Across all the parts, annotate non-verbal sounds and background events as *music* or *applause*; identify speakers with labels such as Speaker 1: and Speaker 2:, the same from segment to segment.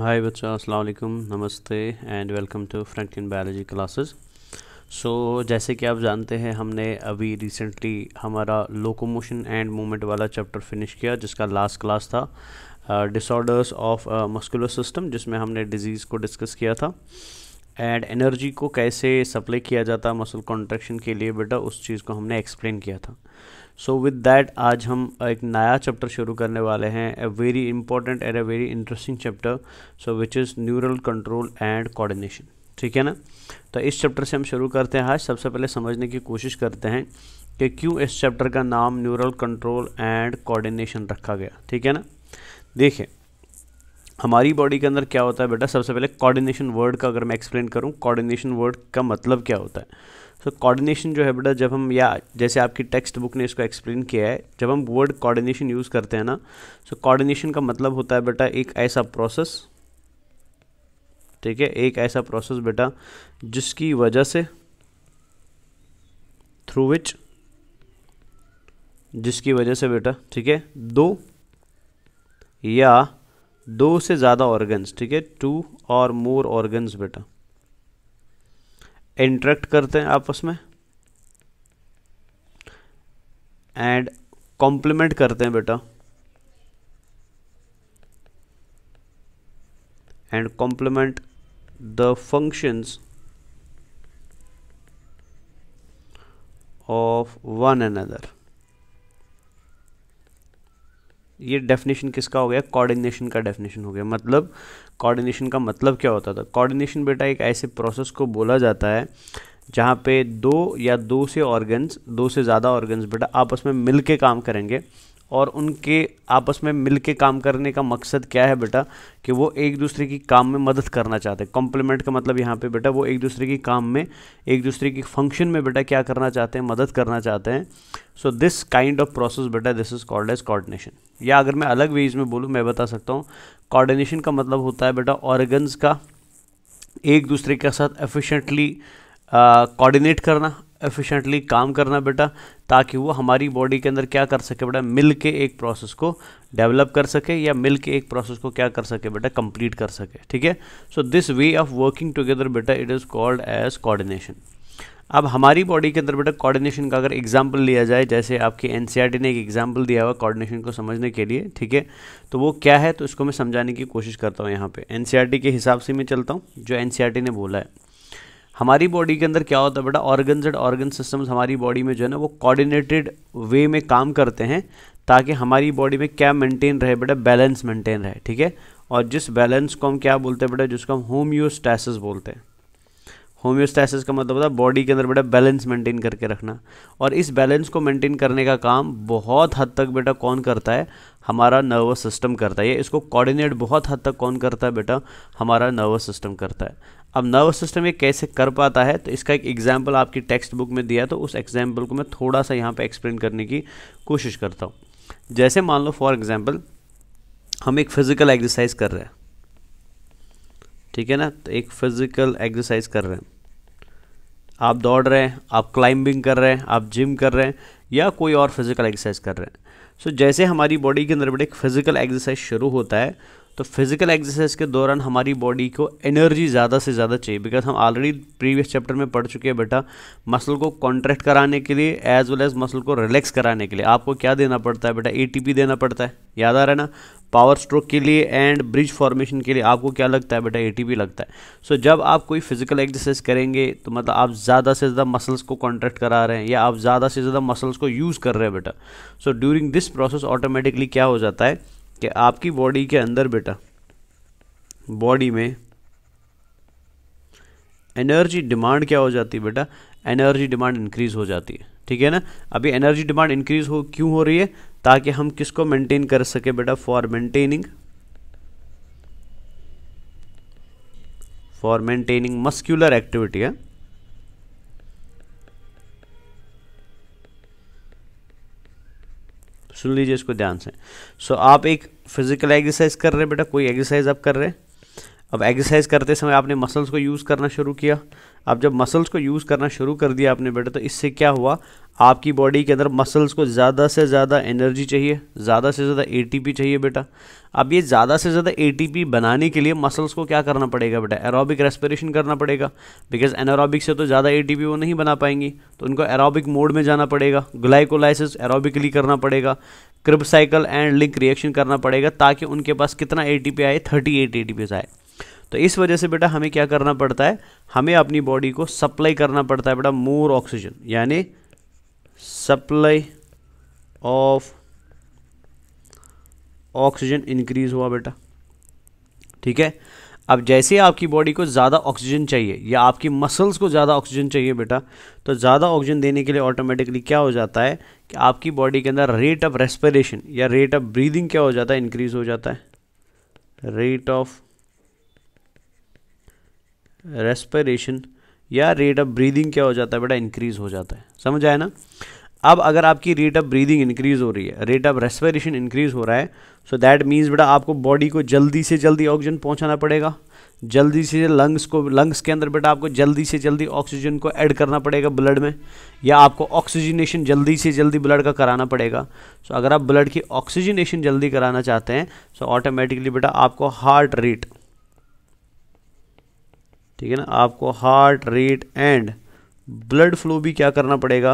Speaker 1: हाय बच्चा अस्सलाम वालेकुम नमस्ते and welcome to in biology classes so जैसे कि आप जानते हैं हमने अभी रिसेंटली हमारा लोकोमोशन एंड मूवमेंट वाला चैप्टर फिनिश किया जिसका लास्ट क्लास था डिसऑर्डर्स ऑफ मस्कुलर सिस्टम जिसमें हमने डिजीज़ को डिस्कस किया था एंड एनर्जी को कैसे सप्लाई किया जाता मसल कॉन्ट्रेक्शन के लिए बेटा उस चीज़ को हमने एक्सप्लेन किया था सो विद दैट आज हम एक नया चैप्टर शुरू करने वाले हैं a very important and a very interesting chapter so which is neural control and coordination ठीक है ना तो इस चैप्टर से हम शुरू करते हैं आज सबसे पहले समझने की कोशिश करते हैं कि क्यों इस चैप्टर का नाम न्यूरल कंट्रोल एंड कोऑर्डिनेशन रखा गया ठीक है ना देखें हमारी बॉडी के अंदर क्या होता है बेटा सबसे पहले कोऑर्डिनेशन वर्ड का अगर मैं एक्सप्लेन करूँ कोऑर्डिनेशन वर्ड का मतलब क्या होता है सो so, कोऑर्डिनेशन जो है बेटा जब हम या जैसे आपकी टेक्स्ट बुक ने इसको एक्सप्लेन किया है जब हम वर्ड कोऑर्डिनेशन यूज़ करते हैं ना सो so, कोऑर्डिनेशन का मतलब होता है बेटा एक ऐसा प्रोसेस ठीक है एक ऐसा प्रोसेस बेटा जिसकी वजह से थ्रू विच जिसकी वजह से बेटा ठीक है दो या दो से ज़्यादा ऑर्गन्स ठीक है टू और मोर ऑर्गन्स बेटा इंटरेक्ट करते हैं आपस में एंड कॉम्प्लीमेंट करते हैं बेटा and complement the functions of one and other ये डेफिनेशन किसका हो गया कोऑर्डिनेशन का डेफिनेशन हो गया मतलब कोऑर्डिनेशन का मतलब क्या होता था कोऑर्डिनेशन बेटा एक ऐसे प्रोसेस को बोला जाता है जहाँ पे दो या दो से ऑर्गन्स दो से ज़्यादा ऑर्गन्स बेटा आपस में मिल के काम करेंगे और उनके आपस में मिल के काम करने का मकसद क्या है बेटा कि वो एक दूसरे की काम में मदद करना चाहते हैं कॉम्प्लीमेंट का मतलब यहाँ पे बेटा वो एक दूसरे की काम में एक दूसरे की फंक्शन में बेटा क्या करना चाहते हैं मदद करना चाहते हैं so this kind of process बेटा this is called as coordination या अगर मैं अलग वेज में बोलूँ मैं बता सकता हूँ कॉर्डिनेशन का मतलब होता है बेटा ऑर्गन्स का एक दूसरे के साथ एफिशेंटली uh, करना एफिशिएंटली काम करना बेटा ताकि वो हमारी बॉडी के अंदर क्या कर सके बेटा मिल के एक प्रोसेस को डेवलप कर सके या मिल के एक प्रोसेस को क्या कर सके बेटा कंप्लीट कर सके ठीक है so this way of working together बेटा it is called as coordination अब हमारी बॉडी के अंदर बेटा कोऑर्डिनेशन का अगर एग्जाम्पल लिया जाए जैसे आपके एन e ने एक एग्जाम्पल दिया हुआ कोऑर्डिनेशन को समझने के लिए ठीक है तो वो क्या है तो इसको मैं समझाने की कोशिश करता हूँ यहाँ पे एन e के हिसाब से मैं चलता हूँ जो एन e ने बोला है हमारी बॉडी के अंदर क्या होता है बेटा ऑर्गन्स एंड ऑर्गन सिस्टम्स हमारी बॉडी में जो है ना वो कोऑर्डिनेटेड वे में काम करते हैं ताकि हमारी बॉडी में क्या मेंटेन रहे बेटा बैलेंस मेंटेन रहे ठीक है और जिस बैलेंस को हम क्या बोलते हैं बेटा जिसको हम होम्योस्टैसिस बोलते हैं होम्योस्टैसिस का मतलब होता है बॉडी के अंदर बेटा बैलेंस मेंटेन करके रखना और इस बैलेंस को मेंटेन करने का काम बहुत हद तक बेटा कौन करता है हमारा नर्वस सिस्टम करता है ये इसको कोऑर्डिनेट बहुत हद तक कौन करता है बेटा हमारा नर्वस सिस्टम करता है अब नर्वस सिस्टम ये कैसे कर पाता है तो इसका एक एग्जाम्पल आपकी टेक्स्ट बुक में दिया तो उस एग्जाम्पल को मैं थोड़ा सा यहाँ पर एक्सप्लेन करने की कोशिश करता हूँ जैसे मान लो फॉर एग्जाम्पल हम एक फिज़िकल एक्सरसाइज कर रहे हैं ठीक है ना तो एक फिज़िकल एक्सरसाइज कर रहे हैं आप दौड़ रहे हैं आप क्लाइंबिंग कर रहे हैं आप जिम कर रहे हैं या कोई और फिज़िकल एक्सरसाइज कर रहे हैं सो so, जैसे हमारी बॉडी के अंदर बेटे एक फिज़िकल एक्सरसाइज शुरू होता है तो फिज़िकल एक्सरसाइज के दौरान हमारी बॉडी को एनर्जी ज़्यादा से ज़्यादा चाहिए बिकॉज हम ऑलरेडी प्रीवियस चैप्टर में पढ़ चुके हैं बेटा मसल को कॉन्ट्रैक्ट कराने के लिए एज वेल एज मसल को रिलैक्स कराने के लिए आपको क्या देना पड़ता है बेटा ए देना पड़ता है याद आ रहा है ना पावर स्ट्रोक के लिए एंड ब्रिज फॉर्मेशन के लिए आपको क्या लगता है बेटा ए लगता है सो so, जब आप कोई फिजिकल एक्सरसाइज करेंगे तो मतलब आप ज़्यादा से ज़्यादा मसल्स को कॉन्ट्रैक्ट करा रहे हैं या आप ज़्यादा से ज़्यादा मसल्स को यूज़ कर रहे हैं बेटा so during this process automatically क्या हो जाता है कि आपकी बॉडी के अंदर बेटा बॉडी में एनर्जी डिमांड क्या हो जाती है बेटा एनर्जी डिमांड इंक्रीज हो जाती है ठीक है ना अभी एनर्जी डिमांड इंक्रीज हो क्यों हो रही है ताकि हम किसको मेंटेन कर सके बेटा for maintaining for maintaining muscular activity है सुन लीजिए इसको ध्यान से सो so, आप एक फिजिकल एक्सरसाइज कर रहे हैं बेटा कोई एक्सरसाइज आप कर रहे हैं अब एक्सरसाइज करते समय आपने मसल्स को यूज़ करना शुरू किया अब जब मसल्स को यूज़ करना शुरू कर दिया आपने बेटा तो इससे क्या हुआ आपकी बॉडी के अंदर मसल्स को ज़्यादा से ज़्यादा एनर्जी चाहिए ज़्यादा से ज़्यादा एटीपी चाहिए बेटा अब ये ज़्यादा से ज़्यादा एटीपी बनाने के लिए मसल्स को क्या करना पड़ेगा बेटा एरोबिक रेस्पिरेशन करना पड़ेगा बिकॉज एनारोबिक से तो ज़्यादा ए वो नहीं बना पाएंगी तो उनको एरोबिक मोड में जाना पड़ेगा ग्लाइकोलाइसिस एरोबिकली करना पड़ेगा Krebs cycle cycle and link reaction करना पड़ेगा ताकि उनके पास कितना ए आए थर्टी एट आए तो इस वजह से बेटा हमें क्या करना पड़ता है हमें अपनी बॉडी को सप्लाई करना पड़ता है बेटा मोर ऑक्सीजन यानी सप्लाई ऑफ ऑक्सीजन इंक्रीज हुआ बेटा ठीक है अब जैसे आपकी बॉडी को ज़्यादा ऑक्सीजन चाहिए या आपकी मसल्स को ज़्यादा ऑक्सीजन चाहिए बेटा तो ज़्यादा ऑक्सीजन देने के लिए ऑटोमेटिकली क्या हो जाता है कि आपकी बॉडी के अंदर रेट ऑफ रेस्पिरेशन या रेट ऑफ ब्रीदिंग क्या हो जाता है इंक्रीज़ हो जाता है रेट ऑफ रेस्पिरेशन या रेट ऑफ ब्रीदिंग क्या हो जाता है बेटा इंक्रीज़ हो जाता है समझ आए ना अब अगर आपकी रेट ऑफ ब्रीदिंग इंक्रीज़ हो रही है रेट ऑफ रेस्पिरेशन इंक्रीज़ हो रहा है सो दैट मीन्स बेटा आपको बॉडी को जल्दी से जल्दी ऑक्सीजन पहुंचाना पड़ेगा जल्दी से लंग्स को लंग्स के अंदर बेटा आपको जल्दी से जल्दी ऑक्सीजन को ऐड करना पड़ेगा ब्लड में या आपको ऑक्सीजनेशन जल्दी से जल्दी ब्लड का कराना पड़ेगा सो so, अगर आप ब्लड की ऑक्सीजनेशन जल्दी कराना चाहते हैं सो ऑटोमेटिकली बेटा आपको हार्ट रेट ठीक है ना आपको heart rate and blood flow भी क्या करना पड़ेगा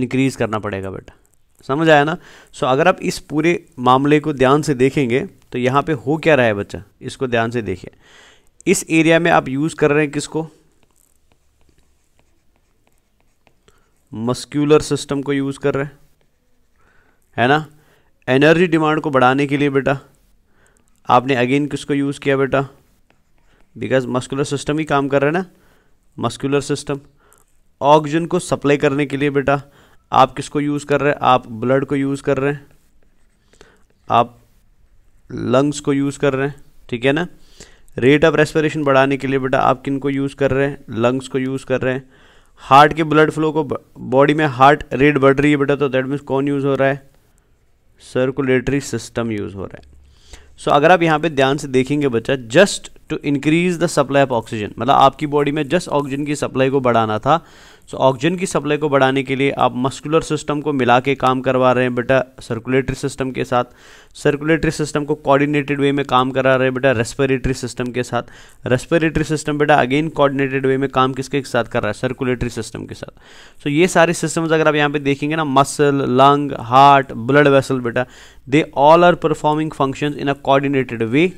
Speaker 1: इंक्रीज करना पड़ेगा बेटा समझ आया ना सो अगर आप इस पूरे मामले को ध्यान से देखेंगे तो यहाँ पे हो क्या रहा है बच्चा इसको ध्यान से देखिए इस एरिया में आप यूज़ कर रहे हैं किसको मस्क्यूलर सिस्टम को यूज़ कर रहे हैं है ना एनर्जी डिमांड को बढ़ाने के लिए बेटा आपने अगेन किसको यूज़ किया बेटा बिकॉज मस्कुलर सिस्टम ही काम कर रहा है ना मस्कुलर सिस्टम ऑक्सीजन को सप्लाई करने के लिए बेटा आप किसको यूज़ कर रहे हैं आप ब्लड को यूज़ कर रहे हैं आप लंग्स को यूज़ कर रहे हैं ठीक है ना रेट ऑफ रेस्पिरेशन बढ़ाने के लिए बेटा आप किन को यूज़ कर रहे हैं लंग्स को यूज़ कर रहे हैं हार्ट के ब्लड फ्लो को बॉडी में हार्ट रेट बढ़ रही है बेटा तो दैट मीन्स कौन यूज़ हो रहा है सर्कुलेटरी सिस्टम यूज़ हो रहा है सो so, अगर आप यहाँ पे ध्यान से देखेंगे बच्चा just to increase the supply of oxygen मतलब आपकी बॉडी में जस्ट ऑक्सीजन की सप्लाई को बढ़ाना था सो so, ऑक्सीजन की सप्लाई को बढ़ाने के लिए आप मस्कुलर सिस्टम को मिला के काम करवा रहे हैं बेटा सर्कुलेटरी सिस्टम के साथ सर्कुलेटरी सिस्टम को कोऑर्डिनेटेड वे में काम करा रहे हैं बेटा रेस्पिरेटरी सिस्टम के साथ रेस्पिरेटरी सिस्टम बेटा अगेन कोऑर्डिनेटेड वे में काम किसके साथ कर रहा है सर्कुलेटरी सिस्टम के साथ सो so, ये सारे सिस्टम्स अगर आप यहाँ पे देखेंगे ना muscle lung heart blood vessel बेटा they all are performing function in a coordinated way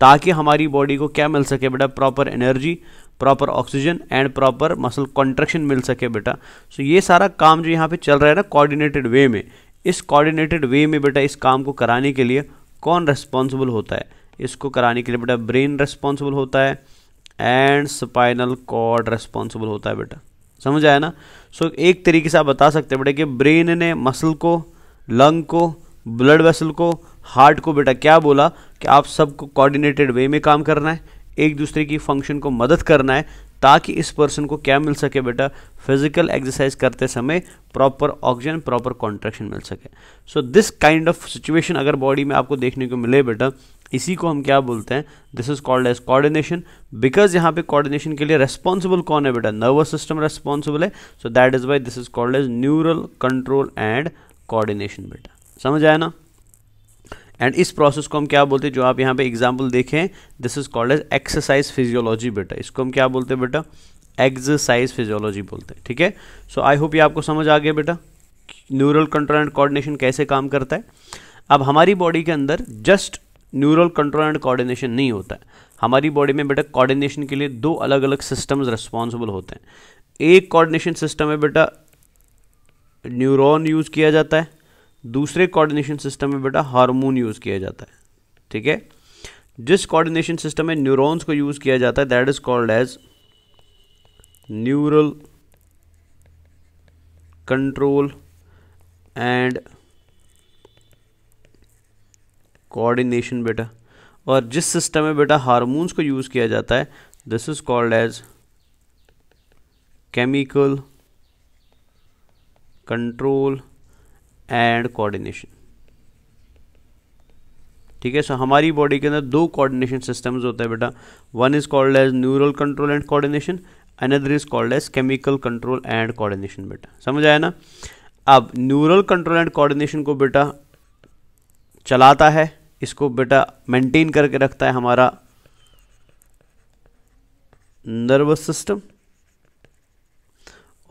Speaker 1: ताकि हमारी बॉडी को क्या मिल सके बेटा proper energy proper oxygen and proper muscle contraction मिल सके बेटा सो so ये सारा काम जो यहाँ पे चल रहा है ना कोऑर्डिनेटेड वे में इस कोऑर्डिनेटेड वे में बेटा इस काम को कराने के लिए कौन रेस्पॉन्सिबल होता है इसको कराने के लिए बेटा ब्रेन रेस्पॉन्सिबल होता है एंड स्पाइनल कॉर्ड रेस्पॉन्सिबल होता है बेटा समझ आया ना सो so, एक तरीके से आप बता सकते हैं बेटा कि ब्रेन ने मसल को लंग को ब्लड वेसल को हार्ट को बेटा क्या बोला कि आप सबको कोऑर्डिनेटेड वे में काम करना है एक दूसरे की फंक्शन को मदद करना है ताकि इस पर्सन को क्या मिल सके बेटा फिजिकल एक्सरसाइज करते समय प्रॉपर ऑक्सीजन प्रॉपर कॉन्ट्रेक्शन मिल सके so this kind of situation अगर बॉडी में आपको देखने को मिले बेटा इसी को हम क्या बोलते हैं this is called as coordination because यहाँ पे कोऑर्डिनेशन के लिए रेस्पॉन्सिबल कौन है बेटा नर्वस सिस्टम रेस्पॉन्सिबल है so that is why this is called as neural control and coordination बेटा समझ आया ना एंड इस प्रोसेस को हम क्या बोलते हैं जो आप यहाँ पे एग्जाम्पल देखें this is called as exercise physiology बेटा इसको हम क्या बोलते हैं बेटा एक्सरसाइज फिजियोलॉजी बोलते हैं ठीक है सो आई होप ये आपको समझ आ गया बेटा न्यूरल कंट्रोल एंड कोऑर्डिनेशन कैसे काम करता है अब हमारी बॉडी के अंदर just neural control and coordination नहीं होता है हमारी बॉडी में बेटा कोऑर्डिनेशन के लिए दो अलग अलग सिस्टम्स रिस्पॉन्सिबल होते हैं एक कोऑर्डिनेशन सिस्टम है बेटा न्यूरॉन यूज किया जाता है दूसरे कोऑर्डिनेशन सिस्टम में बेटा हार्मोन यूज़ किया जाता है ठीक है जिस कोऑर्डिनेशन सिस्टम में न्यूरॉन्स को यूज़ किया जाता है that is called as neural control and coordination बेटा और जिस सिस्टम में बेटा हार्मोन्स को यूज़ किया जाता है this is called as chemical control and coordination ठीक है सो हमारी बॉडी के अंदर दो कोऑर्डिनेशन सिस्टम्स होता है बेटा one is called as neural control and coordination another is called as chemical control and coordination बेटा समझ आया ना अब न्यूरल कंट्रोल एंड कोऑर्डिनेशन को बेटा चलाता है इसको बेटा मेंटेन करके रखता है हमारा नर्वस सिस्टम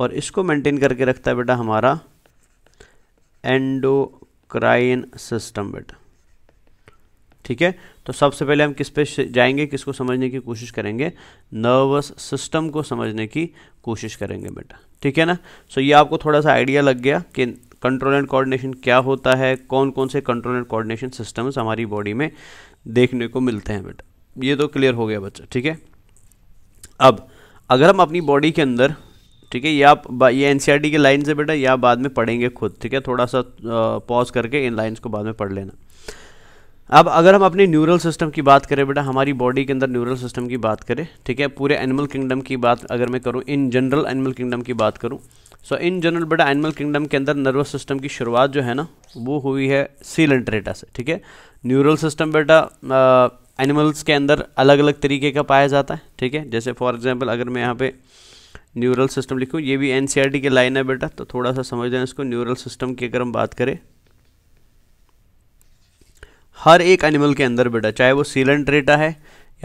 Speaker 1: और इसको मेंटेन करके रखता है बेटा हमारा एंडोक्राइन सिस्टम बेटा ठीक है तो सबसे पहले हम किस पे जाएंगे किसको समझने की कोशिश करेंगे नर्वस सिस्टम को समझने की कोशिश करेंगे बेटा ठीक है ना सो ये आपको थोड़ा सा आइडिया लग गया कि कंट्रोल एंड कोऑर्डिनेशन क्या होता है कौन कौन से कंट्रोल एंड कोऑर्डिनेशन सिस्टम्स हमारी बॉडी में देखने को मिलते हैं बेटा ये तो क्लियर हो गया बच्चा ठीक है अब अगर हम अपनी बॉडी के अंदर ठीक है ये आप ये एन e की लाइन से बेटा या बाद में पढ़ेंगे खुद ठीक है थोड़ा सा पॉज करके इन लाइन्स को बाद में पढ़ लेना अब अगर हम अपने न्यूरल सिस्टम की बात करें बेटा हमारी बॉडी के अंदर न्यूरल सिस्टम की बात करें ठीक है पूरे एनिमल किंगडम की बात अगर मैं करूँ इन जनरल एनिमल किंगडम की बात करूँ सो इन जनरल बेटा एनिमल किंगडम के अंदर नर्वस सिस्टम की शुरुआत जो है ना वो हुई है सीलेंट्रेटा से ठीक है न्यूरल सिस्टम बेटा एनिमल्स के अंदर अलग अलग तरीके का पाया जाता है ठीक है जैसे फॉर एग्जाम्पल अगर मैं यहाँ पर न्यूरल सिस्टम लिखूँ ये भी एन e की लाइन है बेटा तो थोड़ा सा समझ दें इसको न्यूरल सिस्टम की अगर हम बात करें हर एक एनिमल के अंदर बेटा चाहे वो सीलेंट रेटा है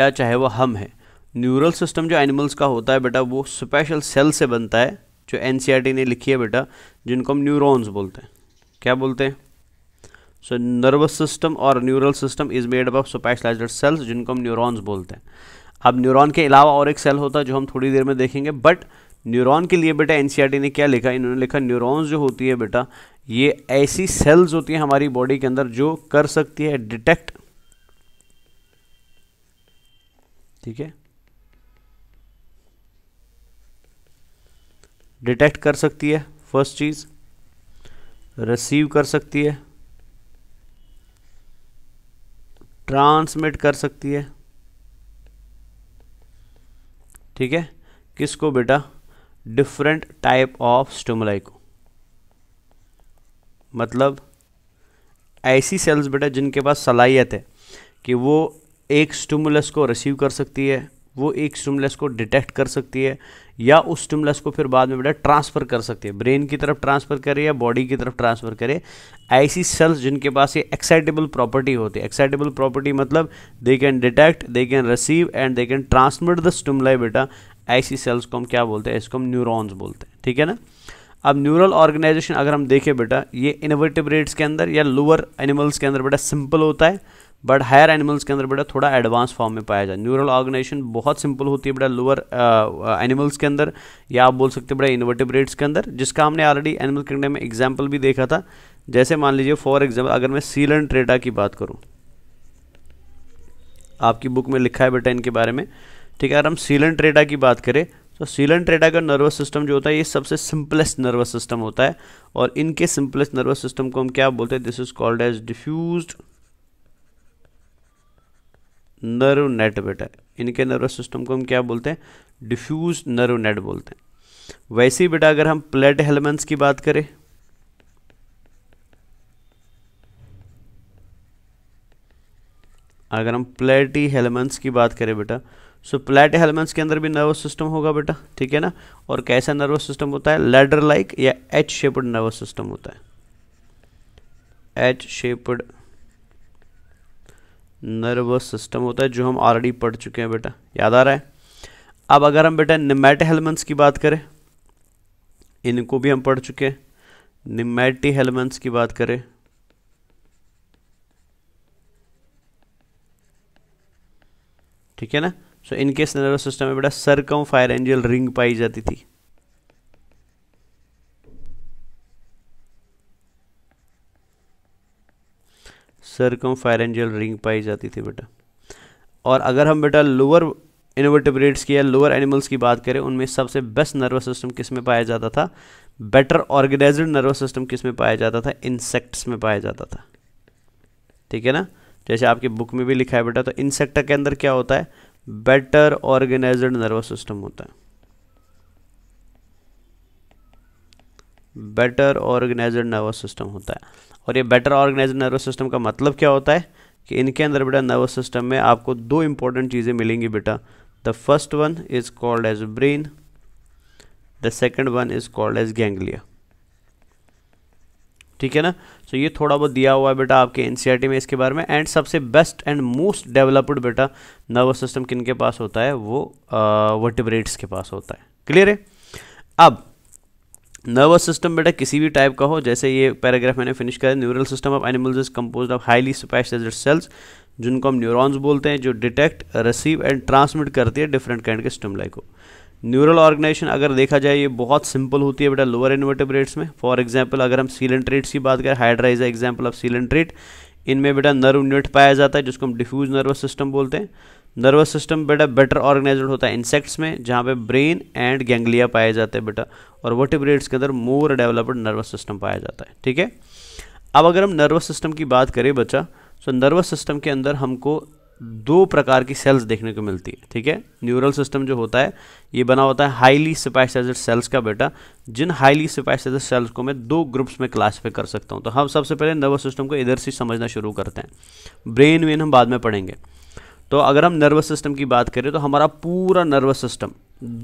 Speaker 1: या चाहे वो हम है न्यूरल सिस्टम जो एनिमल्स का होता है बेटा वो स्पेशल सेल से बनता है जो एन e ने लिखी है बेटा जिनको हम न्यूरोन्स बोलते हैं क्या बोलते हैं सो नर्वस सिस्टम और neural system is made up of specialized cells जिनको हम न्यूरोन्स बोलते हैं अब न्यूरॉन के अलावा और एक सेल होता है जो हम थोड़ी देर में देखेंगे बट न्यूरॉन के लिए बेटा एनसीईआरटी e ने क्या लिखा इन्होंने लिखा न्यूरॉन्स जो होती है बेटा ये ऐसी सेल्स होती हैं हमारी बॉडी के अंदर जो कर सकती है डिटेक्ट ठीक है डिटेक्ट कर सकती है फर्स्ट चीज़ रिसीव कर सकती है ट्रांसमिट कर सकती है ठीक है किसको बेटा डिफरेंट टाइप ऑफ स्टमलाई को मतलब ऐसी सेल्स बेटा जिनके पास सलाहियत है कि वो एक स्टमुलस को रिसीव कर सकती है वो एक स्टमुलस को डिटेक्ट कर सकती है या उस स्टिमुलस को फिर बाद में बेटा ट्रांसफ़र कर सकते हैं ब्रेन की तरफ ट्रांसफ़र करे या बॉडी की तरफ ट्रांसफ़र करे ऐसी सेल्स जिनके पास ये एक्साइटेबल प्रॉपर्टी होती है एक्साइटेबल प्रॉपर्टी मतलब they can detect they can receive and they can transmit the stimuli बेटा ऐसी सेल्स को हम क्या बोलते हैं इसको हम न्यूरोन्स बोलते हैं ठीक है ना अब न्यूरल ऑर्गेनाइजेशन अगर हम देखें बेटा ये रेट्स के अंदर या लोअर एनिमल्स के अंदर बेटा सिंपल होता है बट हायर एनिमल्स के अंदर बेटा थोड़ा एडवांस फॉर्म में पाया जाए न्यूरल ऑर्गेनाइजेशन बहुत सिंपल होती है बेटा लोअर एनिमल्स uh, uh, के अंदर या आप बोल सकते बड़ा इन्वर्टिव इन्वर्टिब्रेट्स के अंदर जिसका हमने ऑलरेडी एनिमल किंगडम में एग्जाम्पल भी देखा था जैसे मान लीजिए फॉर एग्जाम्पल अगर मैं सीलन ट्रेटा की बात करूँ आपकी बुक में लिखा है बेटा इनके बारे में ठीक है अगर हम सीलन ट्रेटा की बात करें तो सीलन ट्रेटा का नर्वस सिस्टम जो होता है ये सबसे सिंपलेस्ट नर्वस सिस्टम होता है और इनके सिंपलेस्ट नर्वस सिस्टम को हम क्या बोलते हैं this is called as diffused nerve net बेटा इनके नर्वस सिस्टम को हम क्या बोलते हैं डिफ्यूज नर्व नेट बोलते हैं वैसे ही बेटा अगर हम प्लेट हेलमेंट्स की बात करें अगर हम प्लेटी हेलमेंट्स की बात करें बेटा सो प्लेट हेलमेंट्स के अंदर भी नर्वस सिस्टम होगा बेटा ठीक है ना और कैसा नर्वस सिस्टम होता है लेडर लाइक या एच शेप्ड नर्वस सिस्टम होता है एच शेप्ड नर्वस सिस्टम होता है जो हम ऑलरेडी पढ़ चुके हैं बेटा याद आ रहा है अब अगर हम बेटा निमेटिक हेलमेंट्स की बात करें इनको भी हम पढ़ चुके हैं निमेटिक हेलमेंट्स की बात करें ठीक है ना सो इनकेस नर्वस सिस्टम में बेटा सरकम फायर एंजल रिंग पाई जाती थी सरकम फायरेंजल रिंग पाई जाती थी बेटा और अगर हम बेटा लोअर इनोवेटिब्रेट्स की या लोअर एनिमल्स की बात करें उनमें सबसे बेस्ट नर्वस सिस्टम किस में पाया जाता था बेटर ऑर्गेनाइज नर्वस सिस्टम किस में पाया जाता था इंसेक्ट्स में पाया जाता था ठीक है ना जैसे आपकी बुक में भी लिखा है बेटा तो इंसेक्ट के अंदर क्या होता है बेटर ऑर्गेनाइज नर्वस सिस्टम होता है बेटर ऑर्गेनाइज्ड नर्वस सिस्टम होता है और ये बेटर ऑर्गेनाइज नर्वस सिस्टम का मतलब क्या होता है कि इनके अंदर बेटा नर्वस सिस्टम में आपको दो इंपॉर्टेंट चीज़ें मिलेंगी बेटा the first one is called as brain the second one is called as ganglia ठीक है ना सो so ये थोड़ा बहुत दिया हुआ है बेटा आपके एन e में इसके बारे में एंड सबसे बेस्ट एंड मोस्ट डेवलप्ड बेटा नर्वस सिस्टम किन के पास होता है वो वर्टिब्रेट्स के पास होता है क्लियर है अब नर्वस सिस्टम बेटा किसी भी टाइप का हो जैसे ये पैराग्राफ मैंने फिनिश करा neural system of animals is compose of highly specialized cells जिनको हम न्यूरॉन्स बोलते हैं जो डिटेक्ट रिसीव एंड ट्रांसमिट करती है डिफरेंट काइंड के लाइक को न्यूरल ऑर्गेनाइजेशन अगर देखा जाए ये बहुत सिंपल होती है बेटा लोअर इन्वर्टिब्रेट्स में फॉर एग्जाम्पल अगर हम सीलेंट्रेट्स की बात करें हाइड्राइज एग्जाम्पल ऑफ सीलेंट्रेट इनमें बेटा नर्व न्यूट पाया जाता है जिसको हम डिफ्यूज नर्वस सिस्टम बोलते हैं नर्वस सिस्टम बेटा बेटर ऑर्गेनाइज होता है इंसेक्ट्स में जहाँ पे ब्रेन एंड गैंग्लिया पाए जाते हैं बेटा और वर्टिब्रेट्स के अंदर मोर डेवलप्ड नर्वस सिस्टम पाया जाता है ठीक है अब अगर हम नर्वस सिस्टम की बात करें बच्चा तो नर्वस सिस्टम के अंदर हमको दो प्रकार की सेल्स देखने को मिलती है ठीक है न्यूरल सिस्टम जो होता है ये बना होता है हाईली स्पाइसाइजेड सेल्स का बेटा जिन हाईली स्पाइसाइजेड सेल्स को मैं दो ग्रुप्स में क्लासीफाई कर सकता हूँ तो हम सबसे पहले नर्वस सिस्टम को इधर से समझना शुरू करते हैं ब्रेन वेन हम बाद में पढ़ेंगे तो अगर हम नर्वस सिस्टम की बात करें तो हमारा पूरा नर्वस सिस्टम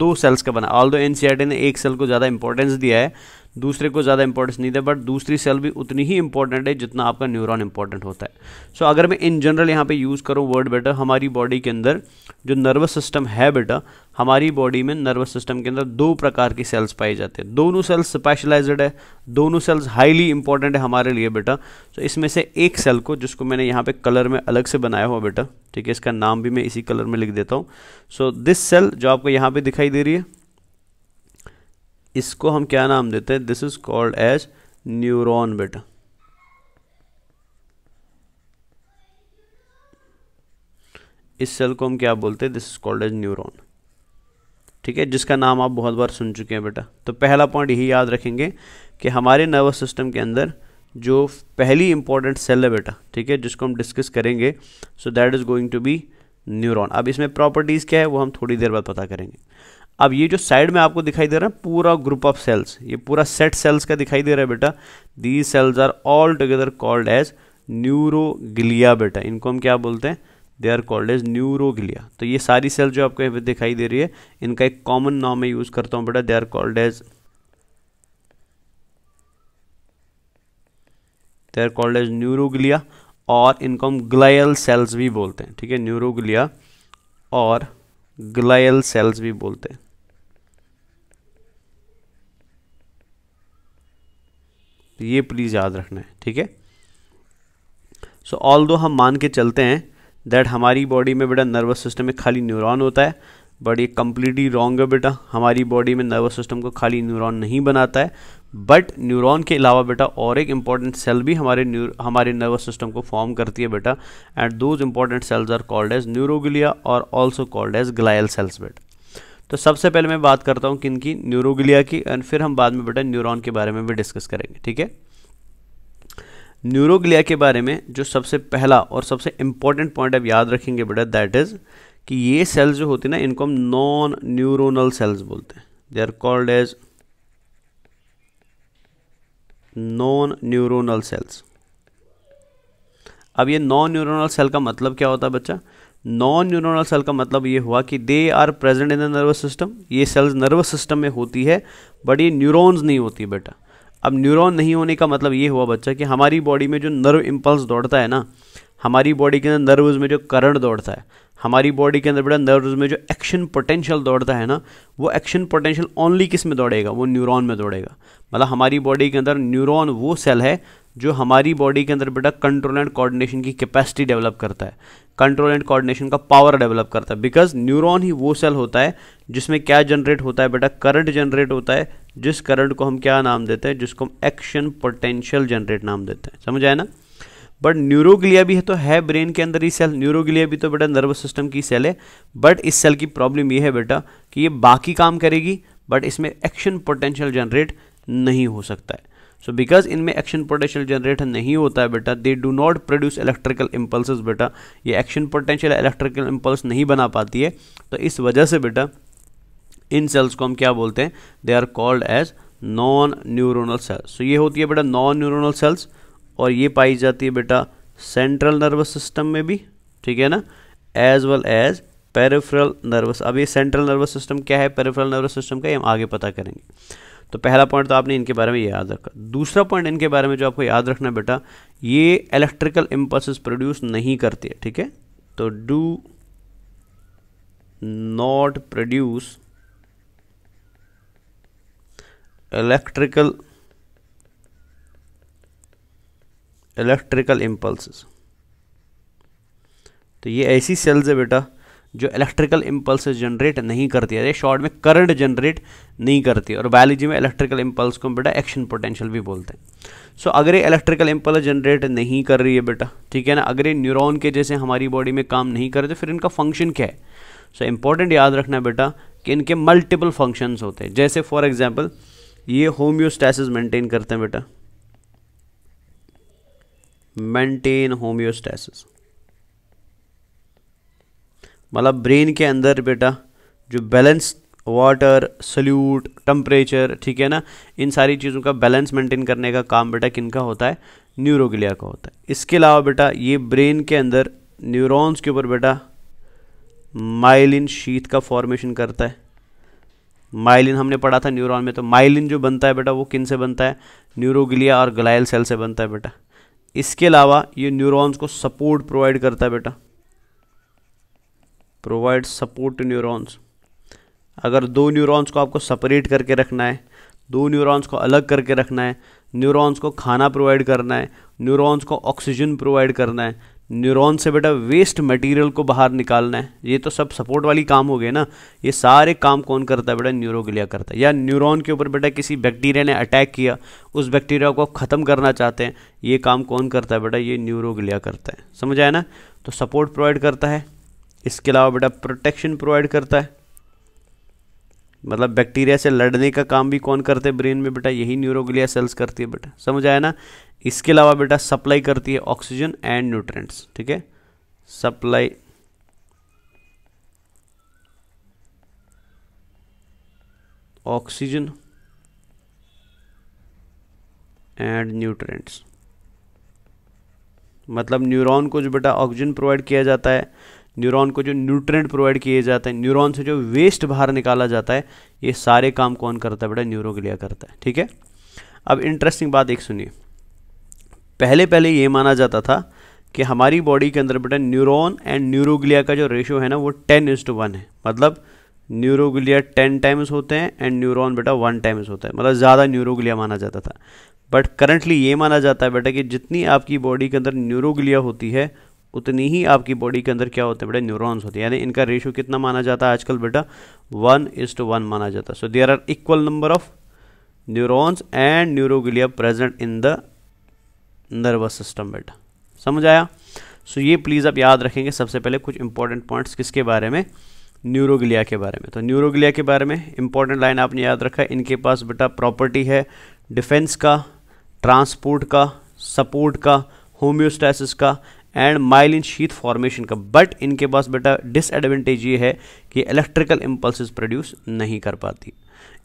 Speaker 1: दो सेल्स का बना ऑल दो एनसीआरटी ने एक सेल को ज़्यादा इंपॉर्टेंस दिया है दूसरे को ज़्यादा इंपॉर्टेंस नहीं दे बट दूसरी सेल भी उतनी ही इंपॉर्टेंट है जितना आपका न्यूरॉन इंपॉर्टेंट होता है सो so, अगर मैं इन जनरल यहाँ पे यूज़ करूँ वर्ड बेटा हमारी बॉडी के अंदर जो नर्वस सिस्टम है बेटा हमारी बॉडी में नर्वस सिस्टम के अंदर दो प्रकार की सेल्स पाए जाते हैं दोनों सेल्स स्पेशलाइज्ड है दोनों सेल्स हाईली इंपॉर्टेंट है हमारे लिए बेटा सो so, इसमें से एक सेल को जिसको मैंने यहाँ पे कलर में अलग से बनाया हुआ बेटा ठीक है इसका नाम भी मैं इसी कलर में लिख देता हूँ सो दिस सेल जो आपको यहाँ पर दिखाई दे रही है इसको हम क्या नाम देते हैं this is called as neuron बेटा इस सेल को हम क्या बोलते हैं this is called as neuron ठीक है जिसका नाम आप बहुत बार सुन चुके हैं बेटा तो पहला पॉइंट यही याद रखेंगे कि हमारे नर्वस सिस्टम के अंदर जो पहली इंपॉर्टेंट सेल है बेटा ठीक है जिसको हम डिस्कस करेंगे so that is going to be neuron अब इसमें प्रॉपर्टीज़ क्या है वो हम थोड़ी देर बाद पता करेंगे अब ये जो साइड में आपको दिखाई दे रहा है पूरा ग्रुप ऑफ सेल्स ये पूरा सेट सेल्स का दिखाई दे रहा है बेटा the cells are all together called as neuroglia बेटा इनको हम क्या बोलते हैं they are called as neuroglia तो ये सारी सेल जो आपको यहाँ दिखाई दे रही है इनका एक कॉमन नाम मैं यूज़ करता हूँ बेटा they are called as they are called as neuroglia और इनको हम ग्लायल सेल्स भी बोलते हैं ठीक है न्यूरोग्लिया और ग्लायल सेल्स भी बोलते हैं तो ये प्लीज़ याद रखना है ठीक है सो ऑल दो हम मान के चलते हैं दैट हमारी बॉडी में बेटा नर्वस सिस्टम में खाली न्यूरॉन होता है बट ये कम्प्लीटली रॉन्ग है बेटा हमारी बॉडी में नर्वस सिस्टम को खाली न्यूरॉन नहीं बनाता है बट न्यूरॉन के अलावा बेटा और एक इम्पॉर्टेंट सेल भी हमारे हमारे नर्वस सिस्टम को फॉर्म करती है बेटा and those important cells are called as neuroglia और also called as glial cells बेटा तो सबसे पहले मैं बात करता हूँ किन की न्यूरोग्लिया की एंड फिर हम बाद में बेटा न्यूरॉन के बारे में भी डिस्कस करेंगे ठीक है न्यूरोग्लिया के बारे में जो सबसे पहला और सबसे इंपॉर्टेंट पॉइंट आप याद रखेंगे बेटा दैट इज़ कि ये सेल्स जो होती है ना इनको हम नॉन न्यूरोनल सेल्स बोलते हैं they are called as non neuronal cells अब ये नॉन न्यूरोनल सेल का मतलब क्या होता है बच्चा नॉन न्यूरोनल सेल का मतलब ये हुआ कि they are present in the nervous system ये सेल्स नर्वस सिस्टम में होती है बट ये न्यूरॉन्स नहीं होती बेटा अब न्यूरॉन नहीं होने का मतलब ये हुआ बच्चा कि हमारी बॉडी में जो नर्व इम्पल्स दौड़ता है ना हमारी बॉडी के अंदर नर्वस में जो करंट दौड़ता है हमारी बॉडी के अंदर बेटा नर्वस में जो एक्शन पोटेंशियल दौड़ता है ना वो एक्शन पोटेंशियल ओनली किस में दौड़ेगा वो न्यूरॉन में दौड़ेगा मतलब हमारी बॉडी के अंदर न्यूरॉन वो सेल है जो हमारी बॉडी के अंदर बेटा कंट्रोल एंड कोऑर्डिनेशन की कैपेसिटी डेवलप करता है कंट्रोल एंड कोऑर्डिनेशन का पावर डेवलप करता है बिकॉज न्यूरॉन ही वो सेल होता है जिसमें क्या जनरेट होता है बेटा करंट जनरेट होता है जिस करंट को हम क्या नाम देते हैं जिसको हम एक्शन पोटेंशियल जनरेट नाम देते हैं समझ आए ना बट न्यूरोग्लिया भी है तो है ब्रेन के अंदर ही सेल न्यूरोग्लिया भी तो बेटा नर्वस सिस्टम की सेल है बट इस सेल की प्रॉब्लम ये है बेटा कि ये बाकी काम करेगी बट इसमें एक्शन पोटेंशियल जनरेट नहीं हो सकता है सो बिकॉज इनमें एक्शन पोटेंशियल जनरेट नहीं होता है बेटा they do not produce electrical impulse बेटा ये एक्शन पोटेंशियल इलेक्ट्रिकल इम्पल्स नहीं बना पाती है तो इस वजह से बेटा इन सेल्स को हम क्या बोलते हैं they are called as non neuronal cells so ये होती है बेटा नॉन न्यूरोनल सेल्स और ये पाई जाती है बेटा सेंट्रल नर्वस सिस्टम में भी ठीक है ना as well as peripheral nervous अब ये सेंट्रल नर्वस सिस्टम क्या है पेरिफेरल नर्वस सिस्टम का ये हम आगे पता करेंगे तो पहला पॉइंट तो आपने इनके बारे में याद रखा दूसरा पॉइंट इनके बारे में जो आपको याद रखना बेटा ये इलेक्ट्रिकल इम्पल्स प्रोड्यूस नहीं करती है ठीक है तो do not produce electrical electrical impulse तो ये ऐसी सेल्स है बेटा जो इलेक्ट्रिकल इम्पल्स जनरेट नहीं करती है शॉर्ट में करंट जनरेट नहीं करती और बायोलॉजी में इलेक्ट्रिकल इम्पल्स को बेटा एक्शन पोटेंशियल भी बोलते हैं सो so, अगर ये इलेक्ट्रिकल इम्पल्स जनरेट नहीं कर रही है बेटा ठीक है ना अगर ये न्यूरोन के जैसे हमारी बॉडी में काम नहीं कर रहे तो फिर इनका फंक्शन क्या है सो so, इम्पॉर्टेंट याद रखना बेटा कि इनके मल्टीपल फंक्शंस होते हैं जैसे फॉर एग्जाम्पल ये होम्योस्टैसिस मेंटेन करते हैं बेटा मेंटेन होम्योस्टैसिस मतलब ब्रेन के अंदर बेटा जो बैलेंस वाटर सल्यूट टम्परेचर ठीक है ना इन सारी चीज़ों का बैलेंस मेंटेन करने का काम बेटा किन का होता है न्यूरोगलिया का होता है इसके अलावा बेटा ये ब्रेन के अंदर न्यूरॉन्स के ऊपर बेटा माइलिन शीत का फॉर्मेशन करता है माइलिन हमने पढ़ा था न्यूरॉन में तो माइलिन जो बनता है बेटा वो किन से बनता है न्यूरोगलिया और ग्लाइल सेल से बनता है बेटा इसके अलावा ये न्यूरॉन्स को सपोर्ट प्रोवाइड करता है बेटा प्रोवाइड सपोर्ट न्यूरॉन्स अगर दो न्यूरॉन्स को आपको सेपरेट करके रखना है दो न्यूरॉन्स को अलग करके रखना है न्यूरॉन्स को खाना प्रोवाइड करना है न्यूरॉन्स को ऑक्सीजन प्रोवाइड करना है न्यूरॉन से बेटा वेस्ट मटेरियल को बाहर निकालना है ये तो सब सपोर्ट वाली काम हो गए ना ये सारे काम कौन करता है बेटा न्यूरोग्लिया करता है या न्यूरॉन के ऊपर बेटा किसी बैक्टीरिया ने अटैक किया उस बैक्टीरिया को ख़त्म करना चाहते हैं ये काम कौन करता है बेटा ये न्यूरोग्लिया करता है समझ आया ना तो सपोर्ट प्रोवाइड करता है इसके अलावा बेटा प्रोटेक्शन प्रोवाइड करता है मतलब बैक्टीरिया से लड़ने का काम भी कौन करते हैं ब्रेन में बेटा यही न्यूरोग्लिया सेल्स करती है बेटा समझ आया ना इसके अलावा बेटा सप्लाई करती है ऑक्सीजन एंड न्यूट्रेंट्स ठीक है सप्लाई ऑक्सीजन एंड न्यूट्रेंट्स मतलब न्यूरॉन को जो बेटा ऑक्सीजन प्रोवाइड किया जाता है न्यूरॉन को जो न्यूट्रेंट प्रोवाइड किए जाते हैं न्यूरॉन से जो वेस्ट बाहर निकाला जाता है ये सारे काम कौन करता है बेटा न्यूरोग्लिया करता है ठीक है अब इंटरेस्टिंग बात एक सुनिए पहले पहले ये माना जाता था कि हमारी बॉडी के अंदर बेटा न्यूरॉन एंड न्यूरोग्लिया का जो रेशो है ना वो टेन इज टू वन है मतलब न्यूरोग्लिया टेन टाइम्स होते हैं एंड न्यूरॉन बेटा वन टाइम्स होता है मतलब ज़्यादा न्यूरोग्लिया माना जाता था बट करंटली ये माना जाता है बेटा कि जितनी आपकी बॉडी के अंदर न्यूरोग्लिया होती है उतनी ही आपकी बॉडी के अंदर क्या होते हैं बेटा न्यूरॉन्स होते हैं यानी इनका रेशियो कितना माना जाता है आजकल बेटा वन इज टू वन माना जाता है so there are equal number of neurons and neuroglia present in the nervous system बेटा समझ आया सो so, ये प्लीज़ आप याद रखेंगे सबसे पहले कुछ इंपॉर्टेंट पॉइंट्स किसके बारे में न्यूरोगिलिया के बारे में तो न्यूरोगिलिया के बारे में इंपॉर्टेंट लाइन आपने याद रखा इनके पास बेटा प्रॉपर्टी है डिफेंस का ट्रांसपोर्ट का सपोर्ट का होम्योस्टैसिस का एंड माइलिन शीत फॉर्मेशन का बट इनके पास बेटा डिसएडवेंटेज ये है कि इलेक्ट्रिकल इम्पल्स प्रोड्यूस नहीं कर पाती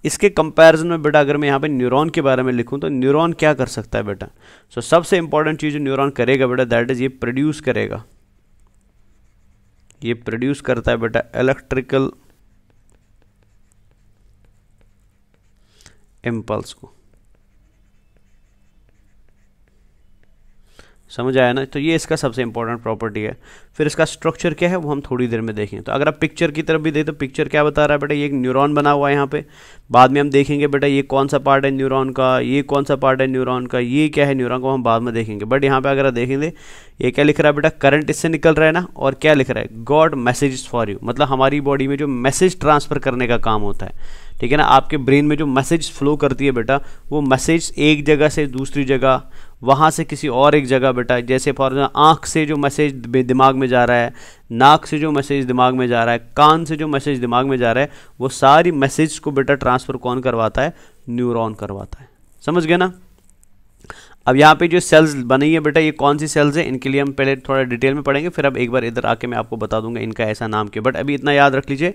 Speaker 1: इसके कंपैरिजन में बेटा अगर मैं यहाँ पे न्यूरॉन के बारे में लिखूँ तो न्यूरॉन क्या कर सकता है बेटा सो so, सबसे इंपॉर्टेंट चीज़ न्यूरॉन करेगा बेटा दैट इज़ ये प्रोड्यूस करेगा ये प्रोड्यूस करता है बेटा इलेक्ट्रिकल इम्पल्स को समझ आया ना तो ये इसका सबसे इंपॉर्टेंट प्रॉपर्टी है फिर इसका स्ट्रक्चर क्या है वो हम थोड़ी देर में देखें तो अगर आप पिक्चर की तरफ भी देखें तो पिक्चर क्या बता रहा है बेटा ये एक न्यूरॉन बना हुआ है यहाँ पे बाद में हम देखेंगे बेटा ये कौन सा पार्ट है न्यूरॉन का ये कौन सा पार्ट है न्यूरॉन का ये क्या है न्यूरॉन को हम बाद में देखेंगे बट यहाँ पर अगर आप देखेंगे ये क्या लिख रहा है बेटा करंट इससे निकल रहा है ना और क्या लिख रहा है गॉड मैसेज फॉर यू मतलब हमारी बॉडी में जो मैसेज ट्रांसफर करने का काम होता है ठीक है ना आपके ब्रेन में जो मैसेज फ्लो करती है बेटा वो मैसेज एक जगह से दूसरी जगह वहाँ से किसी और एक जगह बेटा जैसे फॉर एग्जाम्पल आँख से जो मैसेज दिमाग में जा रहा है नाक से जो मैसेज दिमाग में जा रहा है कान से जो मैसेज दिमाग में जा रहा है वो सारी मैसेज को बेटा ट्रांसफ़र कौन करवाता है न्यूरॉन करवाता है समझ गए ना अब यहाँ पे जो सेल्स बनी है बेटा ये कौन सी सेल्स है इनके लिए हम पहले थोड़ा डिटेल में पढ़ेंगे फिर अब एक बार इधर आके मैं आपको बता दूंगा इनका ऐसा नाम क्यों बट अभी इतना याद रख लीजिए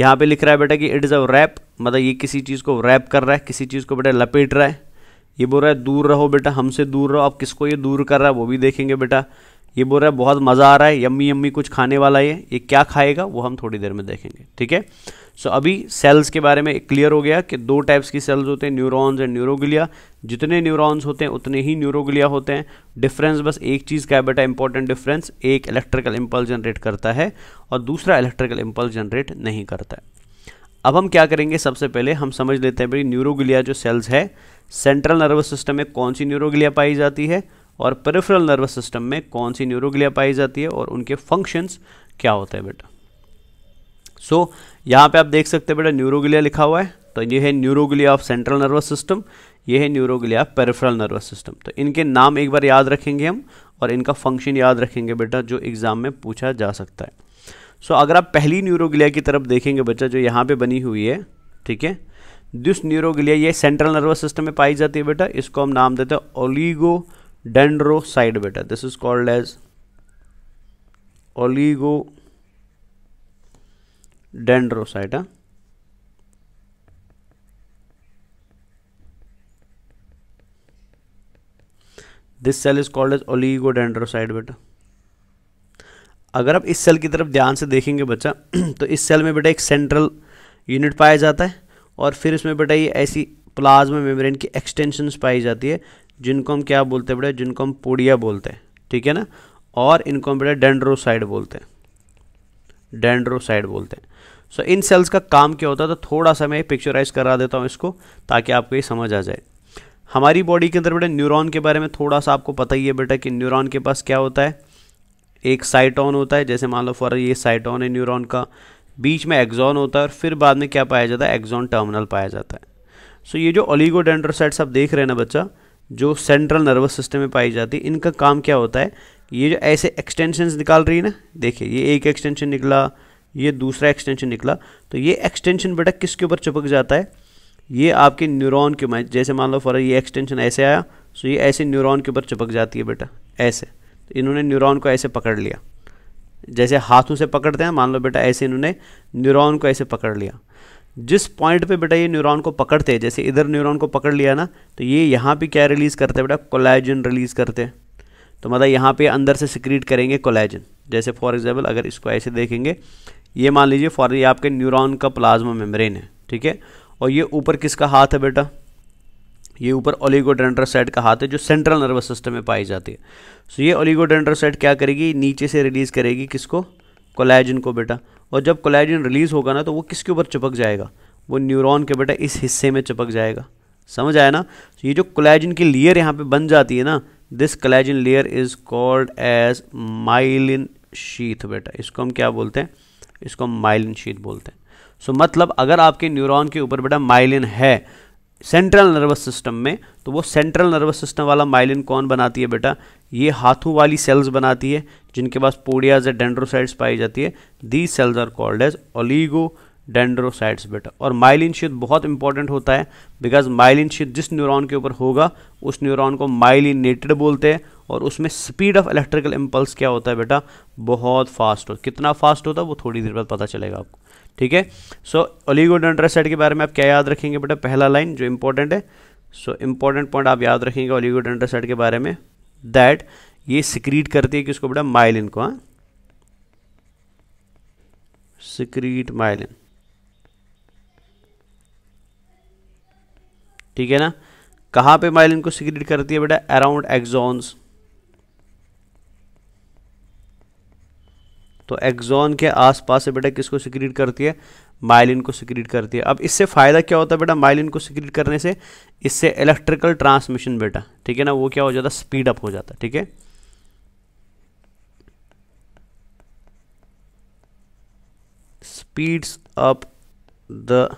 Speaker 1: यहाँ पे लिख रहा है बेटा कि इट इज़ अ रैप मतलब ये किसी चीज़ को रैप कर रहा है किसी चीज़ को बेटा लपेट रहा है ये बोल रहा है दूर रहो बेटा हमसे दूर रहो आप किसको ये दूर कर रहा है वो भी देखेंगे बेटा ये बोल रहा है बहुत मज़ा आ रहा है यम्मी यम्मी कुछ खाने वाला है ये क्या खाएगा वो हम थोड़ी देर में देखेंगे ठीक है सो अभी सेल्स के बारे में क्लियर हो गया कि दो टाइप्स की सेल्स होते हैं न्यूरॉन्स एंड न्यूरोगलिया जितने न्यूरॉन्स होते हैं उतने ही न्यूरोगलिया होते हैं डिफरेंस बस एक चीज़ का है बेटा इंपॉर्टेंट डिफरेंस एक इलेक्ट्रिकल इम्पल्स जनरेट करता है और दूसरा इलेक्ट्रिकल इम्पल्स जनरेट नहीं करता है अब हम क्या करेंगे सबसे पहले हम समझ लेते हैं भाई न्यूरोगलिया जो सेल्स है सेंट्रल नर्वस सिस्टम में कौन सी न्यूरोग्लिया पाई जाती है और पेरिफेरल नर्वस सिस्टम में कौन सी न्यूरोग्लिया पाई जाती है और उनके फंक्शंस क्या होते हैं बेटा सो so, यहाँ पे आप देख सकते हैं बेटा न्यूरोग्लिया लिखा हुआ है तो ये है neuroglia of central nervous system ये है न्यूरोग्लिया पेरिफेरल नर्वस सिस्टम तो इनके नाम एक बार याद रखेंगे हम और इनका फंक्शन याद रखेंगे बेटा जो एग्ज़ाम में पूछा जा सकता है सो so, अगर आप पहली न्यूरोग्लिया की तरफ देखेंगे बच्चा जो यहाँ पे बनी हुई है ठीक है दिस न्यूरोग्लिया ये सेंट्रल नर्वस सिस्टम में पाई जाती है बेटा इसको हम नाम देते हैं ओलीगो डेंड्रोसाइड बेटा this is called as oligodendrocyte this cell is called as dendrocyte बेटा अगर आप इस सेल की तरफ ध्यान से देखेंगे बच्चा *clears throat* तो इस सेल में बेटा एक सेंट्रल यूनिट पाया जाता है और फिर इसमें बेटा ये ऐसी प्लाज्मा मेम्ब्रेन की एक्सटेंशंस पाई जाती है जिनको हम क्या बोलते हैं बेटा जिनको हम पोडिया बोलते हैं ठीक है ना और इनको हम बेटा डेंड्रोसाइड बोलते हैं डेंड्रोसाइड बोलते हैं सो so, इन सेल्स का काम क्या होता है तो थोड़ा सा मैं पिक्चराइज करा देता हूँ इसको ताकि आपको ये समझ आ जाए हमारी बॉडी के अंदर बेटा न्यूरॉन के बारे में थोड़ा सा आपको पता ही है बेटा कि न्यूरॉन के पास क्या होता है एक साइटॉन होता है जैसे मान लो फॉर ये साइटॉन है न्यूरॉन का बीच में एक्जॉन होता है और फिर बाद में क्या पाया जाता है एग्जॉन टर्मिनल पाया जाता है सो so, ये जो ओलिगोडेंड्रोसाइट्स आप देख रहे हैं ना बच्चा जो सेंट्रल नर्वस सिस्टम में पाई जाती है इनका काम क्या होता है ये जो ऐसे एक्सटेंशन निकाल रही है ना देखिए ये एक एक्सटेंशन निकला ये दूसरा एक्सटेंशन निकला तो ये एक्सटेंशन बेटा किसके ऊपर चिपक जाता है ये आपके न्यूरॉन के मैं जैसे मान लो फॉर ये एक्सटेंशन ऐसे आया सो ये ऐसे न्यूरॉन के ऊपर चिपक जाती है बेटा ऐसे तो इन्होंने न्यूरॉन को ऐसे पकड़ लिया जैसे हाथों से पकड़ते हैं मान लो बेटा ऐसे इन्होंने न्यूरॉन को ऐसे पकड़ लिया जिस पॉइंट पे बेटा ये न्यूरॉन को पकड़ते हैं जैसे इधर न्यूरॉन को पकड़ लिया ना तो ये यहाँ पे क्या रिलीज़ करते हैं बेटा कोलेजन रिलीज़ करते हैं तो मतलब यहाँ पे अंदर से सिक्रीट करेंगे कोलेजन जैसे फॉर एग्जाम्पल अगर इसको ऐसे देखेंगे ये मान लीजिए फॉर ये आपके न्यूरोन का प्लाज्मा मेम्ब्रेन है ठीक है और ये ऊपर किसका हाथ है बेटा ये ऊपर ओलिगोडेंड्रोसाइट का हाथ है जो सेंट्रल नर्वस सिस्टम में पाई जाती है सो ये ओलिगोडेंड्रोसाइट क्या करेगी नीचे से रिलीज़ करेगी किसको कोलाजन को बेटा और जब कोलाजन रिलीज़ होगा ना तो वो किसके ऊपर चिपक जाएगा वो न्यूरॉन के बेटा इस हिस्से में चिपक जाएगा समझ आया ना तो ये जो कोलाजन की लेयर यहाँ पे बन जाती है ना this collagen layer is called as myelin sheath बेटा इसको हम क्या बोलते हैं इसको हम माइलिन शीथ बोलते हैं सो so, मतलब अगर आपके न्यूरॉन के ऊपर बेटा माइलिन है सेंट्रल नर्वस सिस्टम में तो वो सेंट्रल नर्वस सिस्टम वाला माइलिन कौन बनाती है बेटा ये हाथों वाली सेल्स बनाती है जिनके पास पोडियाज या डेंड्रोसाइट्स पाई जाती है the cells are called as oligodendrocytes बेटा और माइलिन शीत बहुत इंपॉर्टेंट होता है बिकॉज माइलिन शीत जिस न्यूरॉन के ऊपर होगा उस न्यूरॉन को माइलिनेटेड बोलते हैं और उसमें स्पीड ऑफ इलेक्ट्रिकल इम्पल्स क्या होता है बेटा बहुत फास्ट हो कितना फास्ट होता है वो थोड़ी देर बाद पता चलेगा आपको ठीक है सो ओलिगोडेंड्रोसाइट के बारे में आप क्या याद रखेंगे बेटा पहला लाइन जो इंपॉर्टेंट है सो इंपॉर्टेंट पॉइंट आप याद रखेंगे ओलिगोडेंड्रोसाइट के बारे में दैट ये सिक्रीट करती है किसको बेटा माइलिन को हाँ सिक्रीट माइलिन ठीक है ना कहाँ पे माइलिन को सिक्रीट करती है बेटा अराउंड एक्सॉन्स तो एक्जॉन के आसपास से बेटा किसको सिक्रीट करती है माइलिन को सिक्रीट करती है अब इससे फ़ायदा क्या होता है बेटा माइलिन को सिक्रीट करने से इससे इलेक्ट्रिकल ट्रांसमिशन बेटा ठीक है ना वो क्या हो जाता है स्पीड अप हो जाता है ठीक है speeds up the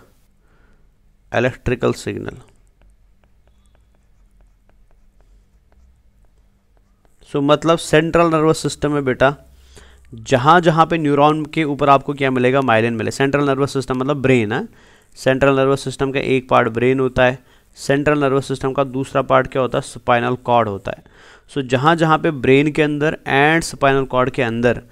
Speaker 1: electrical signal so मतलब सेंट्रल नर्वस सिस्टम में बेटा जहाँ जहाँ पे न्यूरॉन के ऊपर आपको क्या मिलेगा माइलिन मिले सेंट्रल नर्वस सिस्टम मतलब ब्रेन है सेंट्रल नर्वस सिस्टम का एक पार्ट ब्रेन होता है सेंट्रल नर्वस सिस्टम का दूसरा पार्ट क्या होता है स्पाइनल कॉर्ड होता है सो so, जहाँ जहाँ पे ब्रेन के अंदर एंड स्पाइनल कॉर्ड के अंदर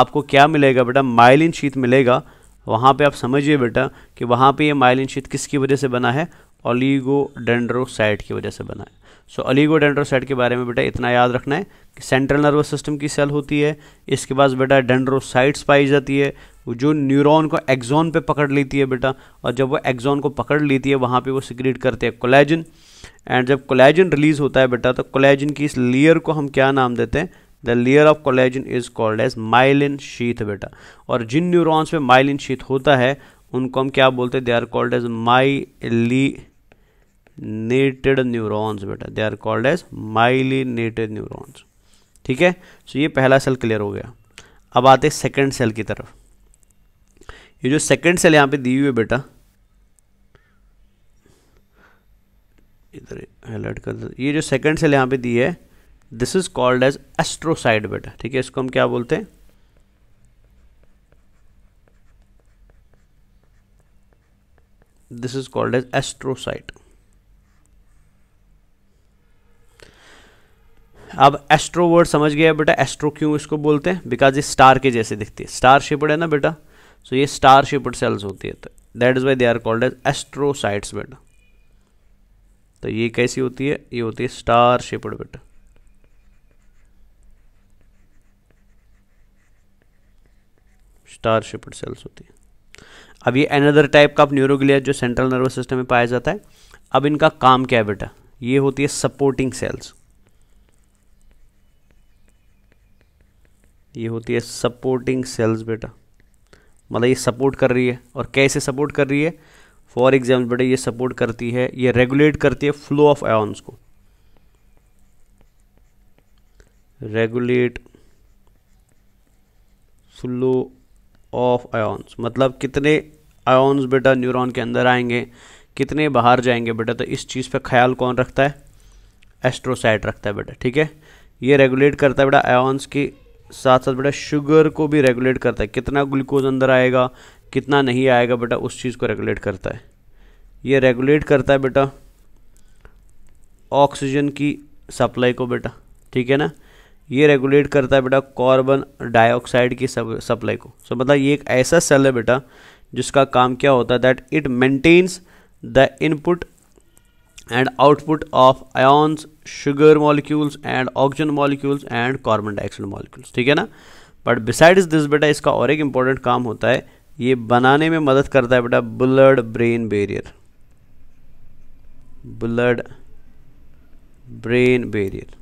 Speaker 1: आपको क्या मिलेगा बेटा माइलिन शीत मिलेगा वहाँ पर आप समझिए बेटा कि वहाँ पर ये माइलिन शीत किसकी वजह से बना है ओलीगोडेंड्रोसाइट की वजह से बना है सो अलीगोडेंड्रोसाइट के बारे में बेटा इतना याद रखना है कि सेंट्रल नर्वस सिस्टम की सेल होती है इसके पास बेटा डेंड्रोसाइट्स पाई जाती है जो न्यूरॉन को एक्जोन पे पकड़ लेती है बेटा और जब वो एक्जोन को पकड़ लेती है वहाँ पे वो सिक्रीट करते हैं कोलेजन एंड जब कोलेजन रिलीज होता है बेटा तो कोलेजन की इस लेयर को हम क्या नाम देते हैं the layer of collagen is called as myelin sheath बेटा और जिन न्यूरोन्स पे माइलिन शीथ होता है उनको हम क्या बोलते हैं they are called as myelinated neurons बेटा दे आर कॉल्ड एज नेटेड न्यूरोन्स ठीक है सो ये पहला सेल क्लियर हो गया अब आते हैं सेकेंड सेल की तरफ ये जो सेकेंड सेल यहाँ पे दी हुई है बेटा इधर हाईलाइट कर ये जो सेकेंड सेल यहाँ पे दी है this is called as astrocyte बेटा ठीक है इसको हम क्या बोलते हैं this is called as astrocyte अब एस्ट्रो वर्ड समझ गया बेटा एस्ट्रो क्यों इसको बोलते हैं बिकॉज ये स्टार के जैसे दिखती है स्टार शेपड है ना बेटा सो so ये स्टार शेपड सेल्स होती है तो that is why they are called as astrocytes बेटा तो ये कैसी होती है ये होती है स्टार शेपड बेटा स्टार शेपड सेल्स होती है अब ये अनदर टाइप का न्यूरोग्लिया जो सेंट्रल नर्वस सिस्टम में पाया जाता है अब इनका काम क्या है बेटा ये होती है सपोर्टिंग सेल्स ये होती है सपोर्टिंग सेल्स बेटा मतलब ये सपोर्ट कर रही है और कैसे सपोर्ट कर रही है फॉर एग्जाम्पल बेटा ये सपोर्ट करती है ये रेगुलेट करती है फ्लो ऑफ आयॉन्स को रेगुलेट फ्लो ऑफ आयॉन्स मतलब कितने आयोन्स बेटा न्यूरॉन के अंदर आएंगे कितने बाहर जाएंगे बेटा तो इस चीज़ पे ख्याल कौन रखता है एस्ट्रोसाइट रखता है बेटा ठीक है ये रेगुलेट करता है बेटा आयोन्स की साथ साथ बेटा शुगर को भी रेगुलेट करता है कितना ग्लूकोज अंदर आएगा कितना नहीं आएगा बेटा उस चीज़ को रेगुलेट करता है ये रेगुलेट करता है बेटा ऑक्सीजन की सप्लाई को बेटा ठीक है ना ये रेगुलेट करता है बेटा कार्बन डाइऑक्साइड की सप्लाई को सो मतलब ये एक ऐसा सेल है बेटा जिसका काम क्या होता है that it maintains the input and output of ions sugar molecules and oxygen molecules and carbon dioxide molecules ठीक है ना बट बिसाइड्स दिस बेटा इसका और एक इंपॉर्टेंट काम होता है ये बनाने में मदद करता है बेटा blood brain barrier blood brain barrier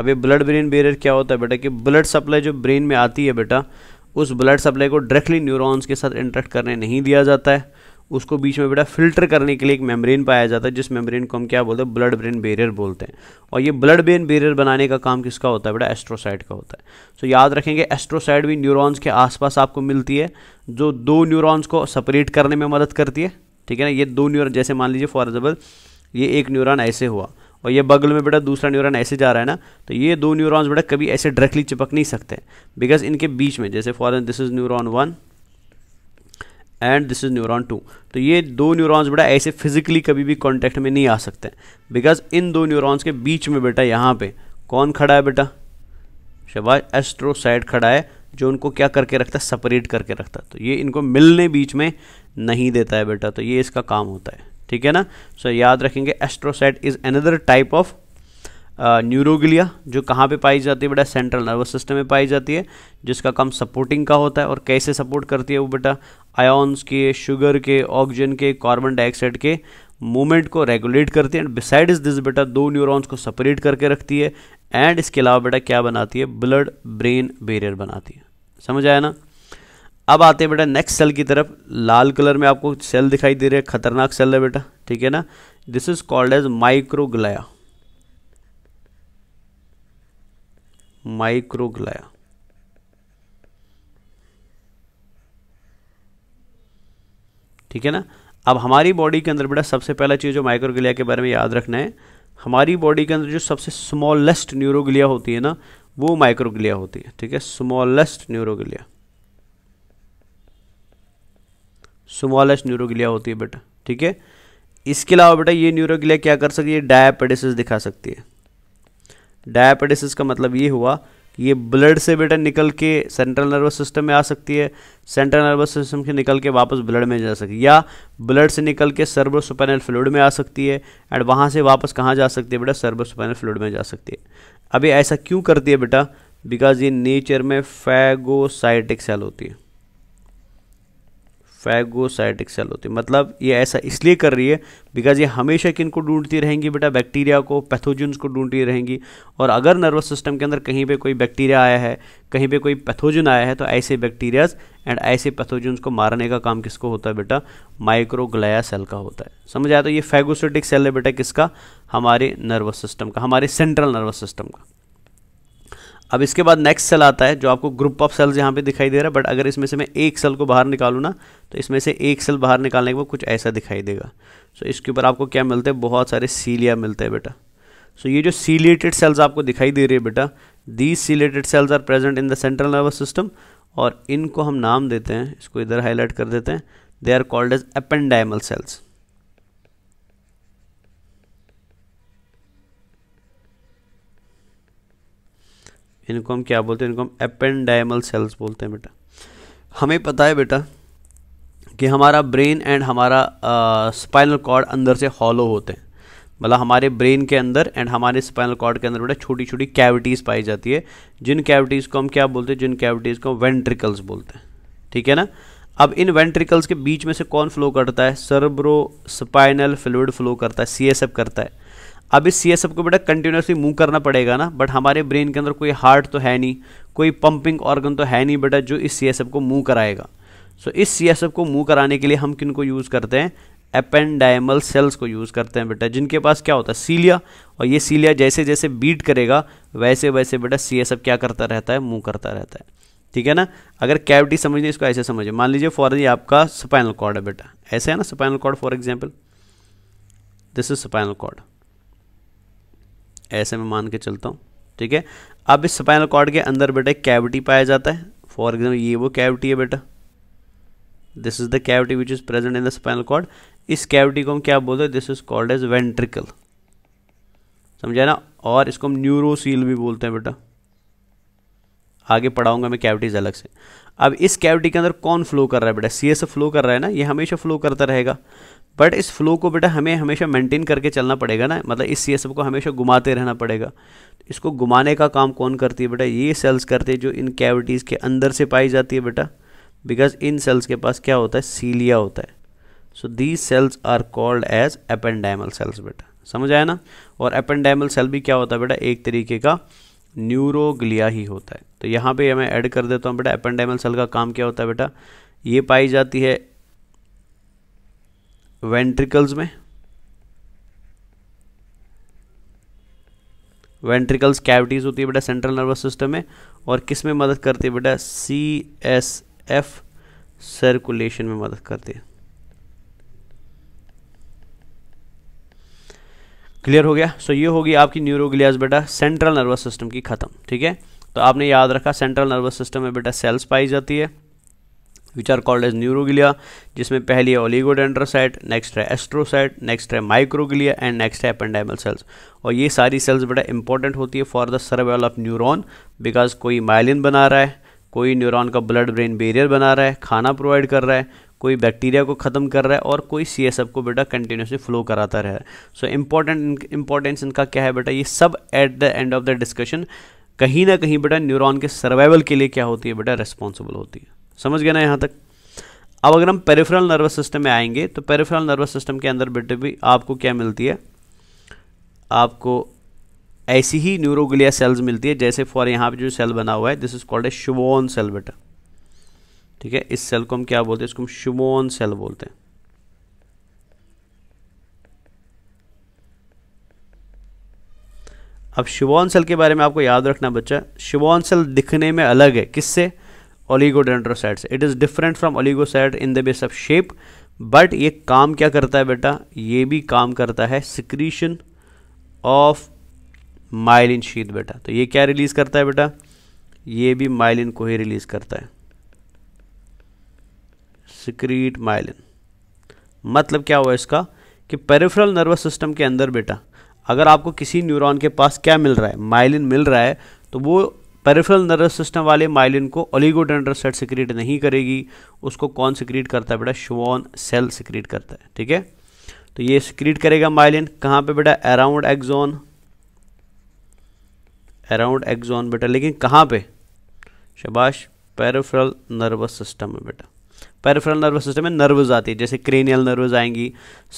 Speaker 1: अब ये ब्लड ब्रेन बैरियर क्या होता है बेटा कि ब्लड सप्लाई जो ब्रेन में आती है बेटा उस ब्लड सप्लाई को डायरेक्टली न्यूरॉन्स के साथ इंटरेक्ट करने नहीं दिया जाता है उसको बीच में बेटा फिल्टर करने के लिए एक मेम्ब्रेन पाया जाता है जिस मेम्ब्रेन को हम क्या बोलते हैं ब्लड ब्रेन बेरियर बोलते हैं और ये ब्लड ब्रेन बेरियर बनाने का काम किसका होता है बेटा एस्ट्रोसाइड का होता है सो so, याद रखेंगे एस्ट्रोसाइड भी न्यूरॉन्स के आसपास आपको मिलती है जो दो न्यूरोन्स को सपरेट करने में मदद करती है ठीक है ना ये दो न्यूरॉन जैसे मान लीजिए फॉर एग्जाम्पल ये एक न्यूरॉन ऐसे हुआ और ये बगल में बेटा दूसरा न्यूरॉन ऐसे जा रहा है ना तो ये दो न्यूरॉन्स बेटा कभी ऐसे डायरेक्टली चिपक नहीं सकते बिकॉज इनके बीच में जैसे for this is neuron one and this is neuron two तो ये दो न्यूरॉन्स बेटा ऐसे फिजिकली कभी भी कॉन्टैक्ट में नहीं आ सकते बिकॉज इन दो न्यूरॉन्स के बीच में बेटा यहाँ पे कौन खड़ा है बेटा शबाज एस्ट्रोसाइड खड़ा है जो उनको क्या करके रखता है सेपरेट करके रखता है तो ये इनको मिलने बीच में नहीं देता है बेटा तो ये इसका काम होता है ठीक है ना सो so, याद रखेंगे astrocyte is another type of neuroglia जो कहाँ पे पाई जाती है बेटा सेंट्रल नर्वस सिस्टम में पाई जाती है जिसका काम सपोर्टिंग का होता है और कैसे सपोर्ट करती है वो बेटा आयोन्स के शुगर के ऑक्सीजन के कार्बन डाइऑक्साइड के मूवमेंट को रेगुलेट करती है एंड बिसाइड इज दिस बेटा दो न्यूरॉन्स को सेपरेट करके रखती है एंड इसके अलावा बेटा क्या बनाती है ब्लड ब्रेन बेरियर बनाती है समझ आया ना अब आते हैं बेटा नेक्स्ट सेल की तरफ लाल कलर में आपको सेल दिखाई दे रहा है खतरनाक सेल है बेटा ठीक है ना this is called as microglia microglia ठीक है ना अब हमारी बॉडी के अंदर बेटा सबसे पहला चीज़ जो माइक्रोग्लिया के बारे में याद रखना है हमारी बॉडी के अंदर जो सबसे स्मॉलेस्ट न्यूरोग्लिया होती है ना वो माइक्रोग्लिया होती है ठीक है स्मॉलेस्ट न्यूरोग्लिया स्मॉलेस्ट न्यूरोग्लिया होती है बेटा ठीक है इसके अलावा बेटा ये न्यूरोग्लिया क्या कर सकती है डायपेटिस दिखा सकती है डायपेटिस का मतलब ये हुआ कि ये ब्लड से बेटा निकल के सेंट्रल नर्वस सिस्टम में आ सकती है सेंट्रल नर्वस सिस्टम से निकल के वापस ब्लड में जा सकती है या ब्लड से निकल के सर्वोस्पेनल फ्लूड में आ सकती है एंड वहाँ से वापस कहाँ जा सकती है बेटा सर्वोस्पेनल फ्लूड में जा सकती है अभी ऐसा क्यों करती है बेटा बिकॉज ये नेचर में फैगोसाइटिक सेल होती है फैगोसाइटिक सेल होती है मतलब ये ऐसा इसलिए कर रही है बिकॉज ये हमेशा किन को ढूंढती रहेंगी बेटा बैक्टीरिया को पैथोजन्स को ढूंढती रहेंगी और अगर नर्वस सिस्टम के अंदर कहीं पे कोई बैक्टीरिया आया है कहीं पे कोई पैथोजन आया है तो ऐसे बैक्टीरियाज एंड ऐसे पैथोजन्स को मारने का काम किसको होता है बेटा माइक्रोग्लाया सेल का होता है समझ आया तो ये फैगोसाइटिक सेल है बेटा किसका हमारे नर्वस सिस्टम का हमारे सेंट्रल नर्वस सिस्टम का अब इसके बाद नेक्स्ट सेल आता है जो आपको ग्रुप ऑफ सेल्स यहाँ पे दिखाई दे रहा है बट अगर इसमें से मैं एक सेल को बाहर निकालू ना तो इसमें से एक सेल बाहर निकालने के बाद कुछ ऐसा दिखाई देगा सो so, इसके ऊपर आपको क्या मिलता है बहुत सारे सीलिया मिलते हैं बेटा सो so, ये जो सीलेटेड सेल्स आपको दिखाई दे रही है बेटा these ciliated cells are present in the central nervous system और इनको हम नाम देते हैं इसको इधर हाईलाइट कर देते हैं they are called as ependymal cells इनको हम क्या बोलते हैं इनको हम एपेंडाइमल सेल्स बोलते हैं बेटा हमें पता है बेटा कि हमारा ब्रेन एंड हमारा स्पाइनल कॉर्ड अंदर से हॉलो होते हैं मतलब हमारे ब्रेन के अंदर एंड हमारे स्पाइनल कॉर्ड के अंदर बेटा छोटी छोटी कैविटीज़ पाई जाती है जिन कैविटीज़ को हम क्या बोलते हैं जिन कैविटीज़ को वेंट्रिकल्स बोलते हैं ठीक है ना अब इन वेंट्रिकल्स के बीच में से कौन फ्लो करता है सर्ब्रो स्पाइनल फ्लूड फ्लो करता है सी करता है अब इस सी एस एफ को बेटा कंटिन्यूसली मूव करना पड़ेगा ना बट हमारे ब्रेन के अंदर कोई हार्ट तो है नहीं कोई पंपिंग ऑर्गन तो है नहीं बेटा जो इस सी एस एफ को मूव कराएगा सो इस सी एस एफ को मूव कराने के लिए हम किन को यूज़ करते हैं एपेंडाइमल सेल्स को यूज़ करते हैं बेटा जिनके पास क्या होता है सीलिया और ये सीलिया जैसे जैसे बीट करेगा वैसे वैसे बेटा सी एस एफ क्या करता रहता है मूव करता रहता है ठीक है ना अगर कैविटी समझिए इसको ऐसे समझिए मान लीजिए फॉर ये आपका स्पाइनल कॉर्ड है बेटा ऐसे है ना spinal cord for example this is spinal cord ऐसे मैं मान के चलता हूँ ठीक है अब इस स्पाइनल कॉर्ड के अंदर बेटा एक कैविटी पाया जाता है फॉर एग्जाम्पल ये वो कैविटी है बेटा this is the cavity which is present in the spinal cord इस कैविटी को हम क्या बोलते हैं this is called as ventricle समझे ना और इसको हम न्यूरोसील भी बोलते हैं बेटा आगे पढ़ाऊंगा मैं कैविटीज़ अलग से अब इस कैविटी के अंदर कौन फ्लो कर रहा है बेटा सी एस फ्लो कर रहा है ना ये हमेशा फ्लो करता रहेगा बट इस फ्लो को बेटा हमें हमेशा मेंटेन करके चलना पड़ेगा ना मतलब इस सी को हमेशा घुमाते रहना पड़ेगा इसको घुमाने का काम कौन करती है बेटा ये सेल्स करते हैं जो इन कैविटीज़ के अंदर से पाई जाती है बेटा बिकॉज इन सेल्स के पास क्या होता है सीलिया होता है so these cells are called as ependymal cells बेटा समझ आया ना और अपेंडाइमल सेल भी क्या होता है बेटा एक तरीके का न्यूरोग्लिया ही होता है तो यहाँ पे मैं ऐड कर देता हूँ बेटा एपेंडाइमल सेल का काम क्या होता है बेटा ये पाई जाती है वेंट्रिकल्स में वेंट्रिकल्स कैविटीज होती है बेटा सेंट्रल नर्वस सिस्टम में और किस में मदद करती है बेटा सी एस एफ सर्कुलेशन में मदद करती है क्लियर हो गया सो so, ये होगी आपकी न्यूरोग्लियाज बेटा सेंट्रल नर्वस सिस्टम की खत्म ठीक है तो आपने याद रखा सेंट्रल नर्वस सिस्टम में बेटा सेल्स पाई जाती है which are called as neuroglia जिसमें पहली है ओलिगोडेंड्रोसाइट नेक्स्ट है एस्ट्रोसाइट नेक्स्ट है माइक्रोग्लिया एंड नेक्स्ट है एपेंडाइमल सेल्स और ये सारी सेल्स बेटा इंपॉर्टेंट होती है for the survival of neuron because कोई माइलिन बना रहा है कोई न्यूरॉन का ब्लड ब्रेन बेरियर बना रहा है खाना प्रोवाइड कर रहा है कोई बैक्टीरिया को ख़त्म कर रहा है और कोई सी एस एफ को बेटा कंटिन्यूसली फ्लो कराता रहा है सो इम्पॉर्टेंट इंपॉर्टेंस इनका क्या है बेटा ये सब at the end of the discussion कहीं ना कहीं बेटा न्यूरॉन के सर्वाइवल के लिए क्या होती है बेटा रेस्पॉन्सिबल होती है समझ गया ना यहाँ तक अब अगर हम पेरिफेरल नर्वस सिस्टम में आएंगे तो पेरिफेरल नर्वस सिस्टम के अंदर बेटे भी आपको क्या मिलती है आपको ऐसी ही न्यूरोग्लिया सेल्स मिलती है जैसे फॉर यहाँ पे जो सेल बना हुआ है this is called a Schwann cell बेटा ठीक है इस सेल को हम क्या बोलते हैं इसको हम शुमोन सेल बोलते हैं अब शिवॉन सेल के बारे में आपको याद रखना बच्चा शिवॉन सेल दिखने में अलग है किससे ओलिगोडेंड्रोसाइड से it is different from oligocyte in the base of shape but ये काम क्या करता है बेटा ये भी काम करता है सिक्रीशन ऑफ माइलिन शीत बेटा तो ये क्या रिलीज़ करता है बेटा ये भी माइलिन को ही रिलीज़ करता है सिक्रीट माइलिन मतलब क्या हुआ इसका कि पेरिफेरल नर्वस सिस्टम के अंदर बेटा अगर आपको किसी न्यूरॉन के पास क्या मिल रहा है माइलिन मिल रहा है तो वो पेरिफेरल नर्वस सिस्टम वाले माइलिन को ओलिगोडेंड्रोसाइट सिक्रीट नहीं करेगी उसको कौन सिक्रीट करता है बेटा श्वॉन सेल सिक्रीट करता है ठीक है तो ये सिक्रीट करेगा माइलिन कहाँ पे बेटा अराउंड एक्जोन अराउंड एक्जोन बेटा लेकिन कहाँ पे शबाश पेरिफेरल नर्वस सिस्टम में बेटा पेरिफेरल नर्वस सिस्टम में नर्वस आती है जैसे क्रेनियल नर्वस आएंगी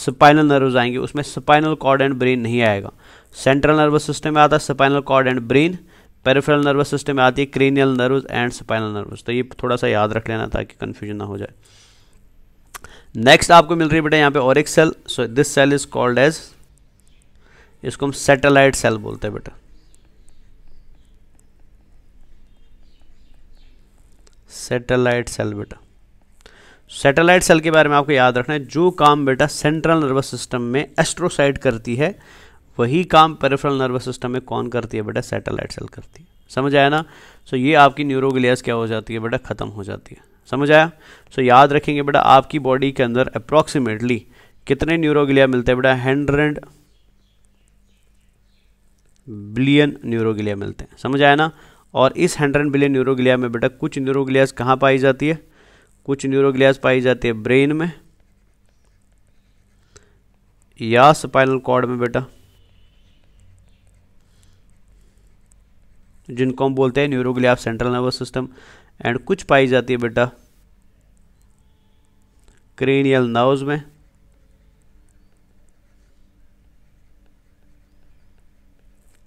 Speaker 1: स्पाइनल नर्वस आएंगी उसमें स्पाइनल कॉर्ड एंड ब्रेन नहीं आएगा सेंट्रल नर्वस सिस्टम में आता है spinal cord and brain peripheral nervous system में आती है cranial nerves and spinal nerves तो ये थोड़ा सा याद रख लेना ताकि कन्फ्यूजन ना हो जाए नेक्स्ट आपको मिल रही है बेटा यहाँ पे और एक cell so this cell is called as इसको हम सेटेलाइट सेल बोलते हैं बेटा सेटेलाइट सेल बेटा सैटेलाइट सेल के बारे में आपको याद रखना है जो काम बेटा सेंट्रल नर्वस सिस्टम में एस्ट्रोसाइट करती है वही काम पेरिफेरल नर्वस सिस्टम में कौन करती है बेटा सैटेलाइट सेल करती है समझ आया ना सो so, ये आपकी न्यूरोग्लियास क्या हो जाती है बेटा ख़त्म हो जाती है समझ आया सो so, याद रखेंगे बेटा आपकी बॉडी के अंदर अप्रॉक्सीमेटली कितने न्यूरोगलिया मिलते हैं बेटा हंड्रेड बिलियन न्यूरोगलिया मिलते हैं समझ आया ना और इस हंड्रेड बिलियन न्यूरोग्लिया में बेटा कुछ न्यूरोग्लियास कहाँ पाई जाती है कुछ न्यूरोग्लियाज पाई जाती है ब्रेन में या स्पाइनल कॉर्ड में बेटा जिनको हम बोलते हैं neuroglia central nervous system and कुछ पाई जाती है बेटा क्रेनियल नर्व्स में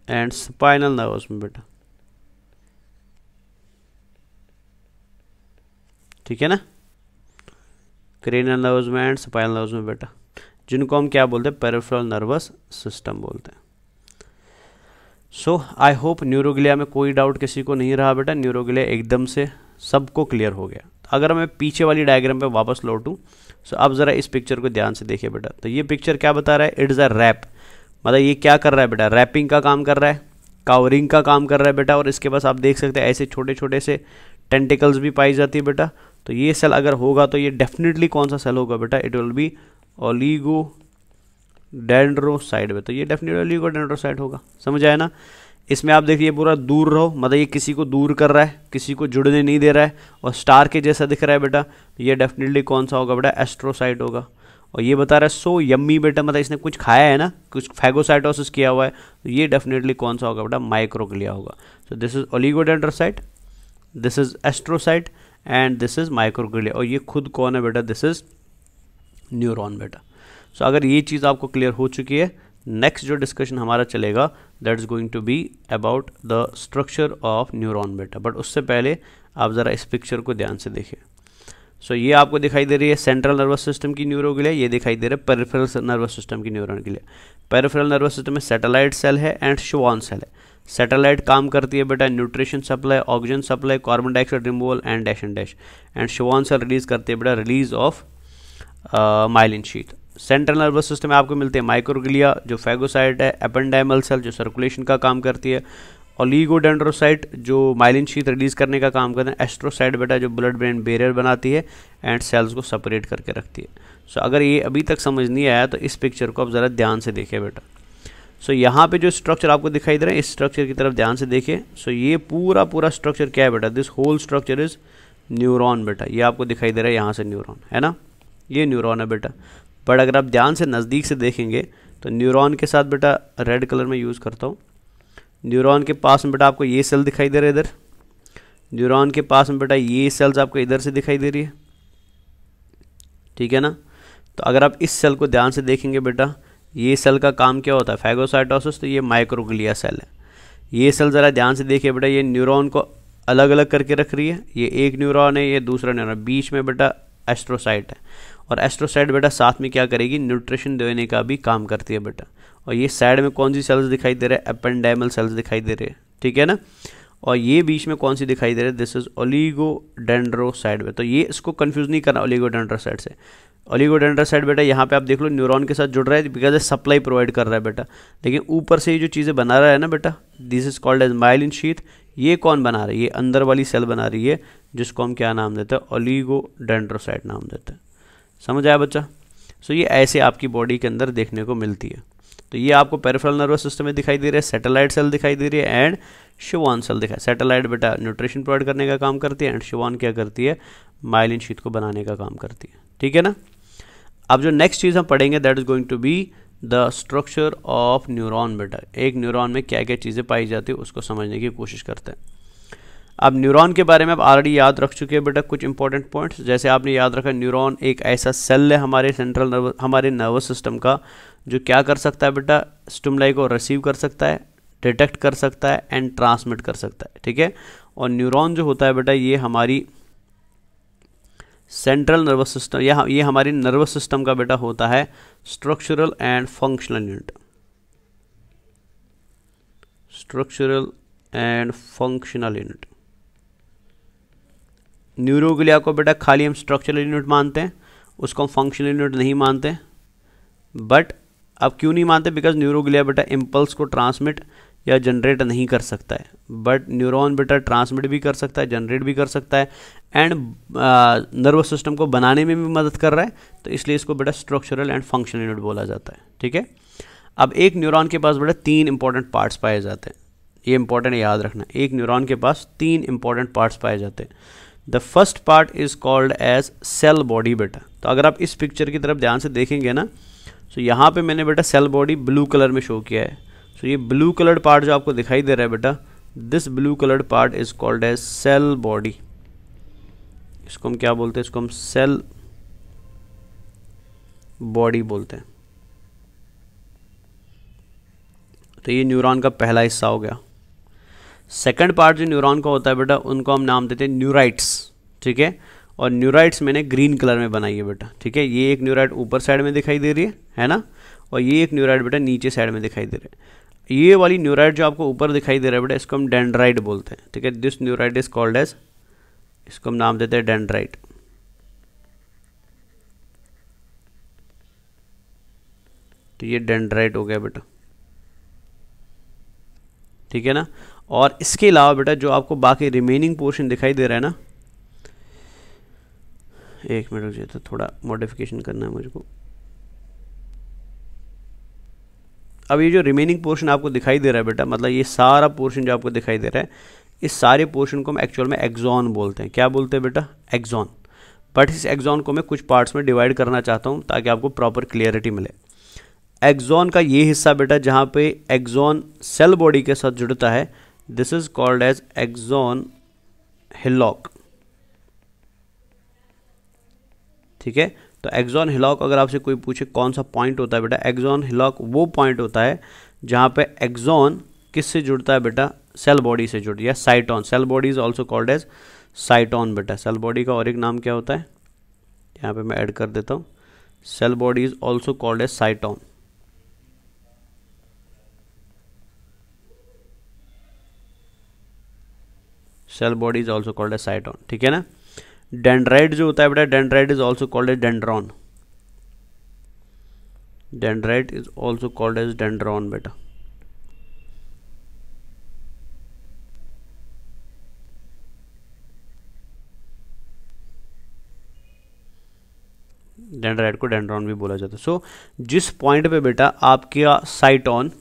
Speaker 1: एंड स्पाइनल नर्व्स में बेटा ठीक है ना क्रेनियल नर्व्स में एंड स्पाइनल नर्व्स में बेटा जिनको हम क्या बोलते हैं पेरिफेरल नर्वस सिस्टम बोलते हैं सो आई होप न्यूरोग्लिया में कोई डाउट किसी को नहीं रहा बेटा न्यूरोग्लिया एकदम से सबको क्लियर हो गया अगर मैं पीछे वाली डायग्राम पे वापस लौटूं सो अब ज़रा इस पिक्चर को ध्यान से देखिए बेटा तो ये पिक्चर क्या बता रहा है इट्स अ रैप मतलब ये क्या कर रहा है बेटा रैपिंग का काम कर रहा है कावरिंग का काम कर रहा है बेटा और इसके पास आप देख सकते हैं ऐसे छोटे छोटे से टेंटिकल्स भी पाई जाती है बेटा तो ये सेल अगर होगा तो ये डेफिनेटली कौन सा सेल होगा बेटा it will be oligodendrocyte में तो ये डेफिनेटली ओलीगो डेंड्रोसाइड होगा समझ आया ना इसमें आप देखिए पूरा दूर रहो मतलब ये किसी को दूर कर रहा है किसी को जुड़ने नहीं दे रहा है और स्टार के जैसा दिख रहा है बेटा ये डेफिनेटली कौन सा होगा बेटा एस्ट्रोसाइट होगा और ये बता रहा है सो यम्मी बेटा मतलब इसने कुछ खाया है ना कुछ फैगोसाइटोसिस किया हुआ है तो ये डेफिनेटली कौन सा होगा बेटा माइक्रोग्लिया होगा so this is oligodendrocyte this is astrocyte and this is microglia और ये खुद कौन है बेटा दिस इज़ न्यूरॉन बेटा सो अगर ये चीज़ आपको क्लियर हो चुकी है नेक्स्ट जो डिस्कशन हमारा चलेगा that is going to be about the structure of neuron बेटा बट उससे पहले आप ज़रा इस पिक्चर को ध्यान से देखिए सो so, ये आपको दिखाई दे रही है सेंट्रल नर्वस सिस्टम की न्यूरो के लिए ये दिखाई दे रहा है पेरिफेरल नर्वस सिस्टम की न्यूरॉन के लिए पेरिफेरल नर्वस सिस्टम में सैटेलाइट सेल है एंड शुवान सेल है सेटेलाइट काम करती है बेटा nutrition supply oxygen supply carbon dioxide removal and dash and dash and Schwann cell release करती है बेटा release of myelin sheath central nervous system में आपको मिलते हैं माइक्रोग्लिया जो फेगोसाइट है एपेंडाइमल सेल जो सर्कुलेशन का काम करती है ओलीगोडेंड्रोसाइट जो माइलिन शीत रिलीज करने का काम करते हैं एस्ट्रोसाइट बेटा जो ब्लड ब्रेन बेरियर बनाती है एंड सेल्स को सेपरेट करके रखती है सो so, अगर ये अभी तक समझ नहीं आया तो इस पिक्चर को आप ज़रा ध्यान से देखें बेटा सो यहाँ पे जो स्ट्रक्चर आपको दिखाई दे रहा है इस स्ट्रक्चर की तरफ ध्यान से देखें सो ये पूरा पूरा स्ट्रक्चर क्या है बेटा this whole structure is neuron बेटा ये आपको दिखाई दे रहा है यहाँ से न्यूरॉन है ना ये न्यूरॉन है बेटा बट अगर आप ध्यान से नज़दीक से देखेंगे तो न्यूरॉन के साथ बेटा रेड कलर में यूज़ करता हूँ न्यूरॉन के पास में बेटा आपको ये सेल दिखाई दे रहा है इधर न्यूरॉन के पास में बेटा ये सेल्स आपको इधर से दिखाई दे रही है ठीक है ना तो अगर आप इस सेल को ध्यान से देखेंगे बेटा ये सेल का काम क्या होता है फैगोसाइटोसिस तो ये माइक्रोग्लिया सेल है ये सेल ज़रा ध्यान से देखिए बेटा ये न्यूरॉन को अलग अलग करके रख रही है ये एक न्यूरॉन है ये दूसरा न्यूरॉन बीच में बेटा एस्ट्रोसाइट है और एस्ट्रोसाइट बेटा साथ में क्या करेगी न्यूट्रिशन देने का भी काम करती है बेटा और ये साइड में कौन सी सेल्स दिखाई दे रहे हैं अपनडेमल सेल्स दिखाई दे रहे हैं ठीक है ना और ये बीच में कौन सी दिखाई दे रही है दिस इज ओलीगोडेंड्रोसाइड में तो ये इसको कन्फ्यूज नहीं करना डेंड्रोसाइड से साइड बेटा यहाँ पे आप देख लो न्यूरॉन के साथ जुड़ रहा है बिकॉज ए सप्लाई प्रोवाइड कर रहा है बेटा लेकिन ऊपर से ये जो चीज़ें बना रहा है ना बेटा this is called as myelin sheath ये कौन बना रही है ये अंदर वाली सेल बना रही है जिसको हम क्या नाम देते हैं ओलीगो डेंड्रोसाइड नाम देते हैं समझ आया बच्चा सो so, ये ऐसे आपकी बॉडी के अंदर देखने को मिलती है तो ये आपको पेरिफेरल नर्वस सिस्टम में दिखाई दे रहा है सैटेलाइट सेल दिखाई दे रही है एंड शिवान सेल दिखाई सैटेलाइट बेटा न्यूट्रिशन प्रोवाइड करने का काम करती है एंड शिवान क्या करती है माइलिन शीत को बनाने का काम करती है ठीक है ना अब जो नेक्स्ट चीज़ हम पढ़ेंगे that is going to be the structure of neuron बेटा एक न्यूरॉन में क्या क्या चीज़ें पाई जाती है उसको समझने की कोशिश करते हैं अब न्यूरॉन के बारे में आप ऑलरेडी याद रख चुके हैं बेटा कुछ इंपॉर्टेंट पॉइंट्स जैसे आपने याद रखा न्यूरॉन एक ऐसा सेल है हमारे सेंट्रल नर्व हमारे नर्वस सिस्टम का जो क्या कर सकता है बेटा स्टूमलाई को रिसीव कर सकता है डिटेक्ट कर सकता है एंड ट्रांसमिट कर सकता है ठीक है और न्यूरॉन जो होता है बेटा ये हमारी सेंट्रल नर्वस सिस्टम या ये हमारी नर्वस सिस्टम का बेटा होता है structural and functional unit structural and functional unit neuroglia को बेटा खाली हम स्ट्रक्चरल यूनिट मानते हैं उसको हम फंक्शनल यूनिट नहीं मानते बट अब क्यों नहीं मानते बिकॉज न्यूरोग्लिया बेटा इम्पल्स को ट्रांसमिट या जनरेट नहीं कर सकता है बट न्यूरॉन बेटा ट्रांसमिट भी कर सकता है जनरेट भी कर सकता है एंड नर्वस सिस्टम को बनाने में भी मदद कर रहा है तो इसलिए इसको बेटा स्ट्रक्चरल एंड फंक्शनल यूनिट बोला जाता है ठीक है अब एक न्यूरॉन के पास बेटा तीन इंपॉर्टेंट पार्ट्स पाए जाते हैं ये इंपॉर्टेंट याद रखना एक न्यूरॉन के पास तीन इंपॉर्टेंट पार्ट्स पाए जाते हैं the first part is called as cell body बेटा तो अगर आप इस पिक्चर की तरफ ध्यान से देखेंगे ना सो so, यहाँ पे मैंने बेटा सेल बॉडी ब्लू कलर में शो किया है सो so, ये ब्लू कलर्ड पार्ट जो आपको दिखाई दे रहा है बेटा this blue coloured part is called as cell body इसको हम क्या बोलते हैं इसको हम सेल बॉडी बोलते हैं तो ये न्यूरॉन का पहला हिस्सा हो गया सेकंड पार्ट जो न्यूरॉन का होता है बेटा उनको हम नाम देते हैं न्यूराइट्स ठीक है और न्यूराइट्स मैंने ग्रीन कलर में बनाई है बेटा ठीक है ये एक न्यूराइट ऊपर साइड में दिखाई दे रही है है ना और ये एक न्यूराइट बेटा नीचे साइड में दिखाई दे रहा है ये वाली न्यूराइट जो आपको ऊपर दिखाई दे रहा है बेटा इसको हम डेंड्राइट बोलते हैं ठीक है this neurite is called as इसको हम नाम देते हैं डेंड्राइट तो ये डेंड्राइट हो गया बेटा ठीक है ना और इसके अलावा बेटा जो आपको बाकी रिमेनिंग पोर्शन दिखाई दे रहा है ना एक मिनट रुक तो थोड़ा मॉडिफिकेशन करना है मुझको अब ये जो रिमेनिंग पोर्शन आपको दिखाई दे रहा है बेटा मतलब ये सारा पोर्शन जो आपको दिखाई दे रहा है इस सारे पोर्शन को हम एक्चुअल में एक्जॉन बोलते हैं क्या बोलते हैं बेटा एक्जॉन बट इस एक्जॉन को मैं कुछ पार्ट्स में डिवाइड करना चाहता हूँ ताकि आपको प्रॉपर क्लियरिटी मिले एक्जॉन का ये हिस्सा बेटा जहाँ पे एक्जॉन सेल बॉडी के साथ जुड़ता है this is called as axon hillock ठीक है तो एग्जॉन हिलॉक अगर आपसे कोई पूछे कौन सा पॉइंट होता है बेटा एक्जॉन हिलॉक वो पॉइंट होता है जहाँ पे एक्जॉन किससे जुड़ता है बेटा सेल बॉडी से जुड़ या cyton cell body is also called as cyton बेटा सेल बॉडी का और एक नाम क्या होता है यहाँ पे मैं ऐड कर देता हूँ cell body is also called as cyton cell body is also called as cyton ठीक है ना डेंड्राइड जो होता है बेटा dendrite is also called as dendron dendrite is also called as dendron बेटा डेंड्राइड को डेंड्रॉन भी बोला जाता है सो so, जिस पॉइंट पे बेटा आपका साइटॉन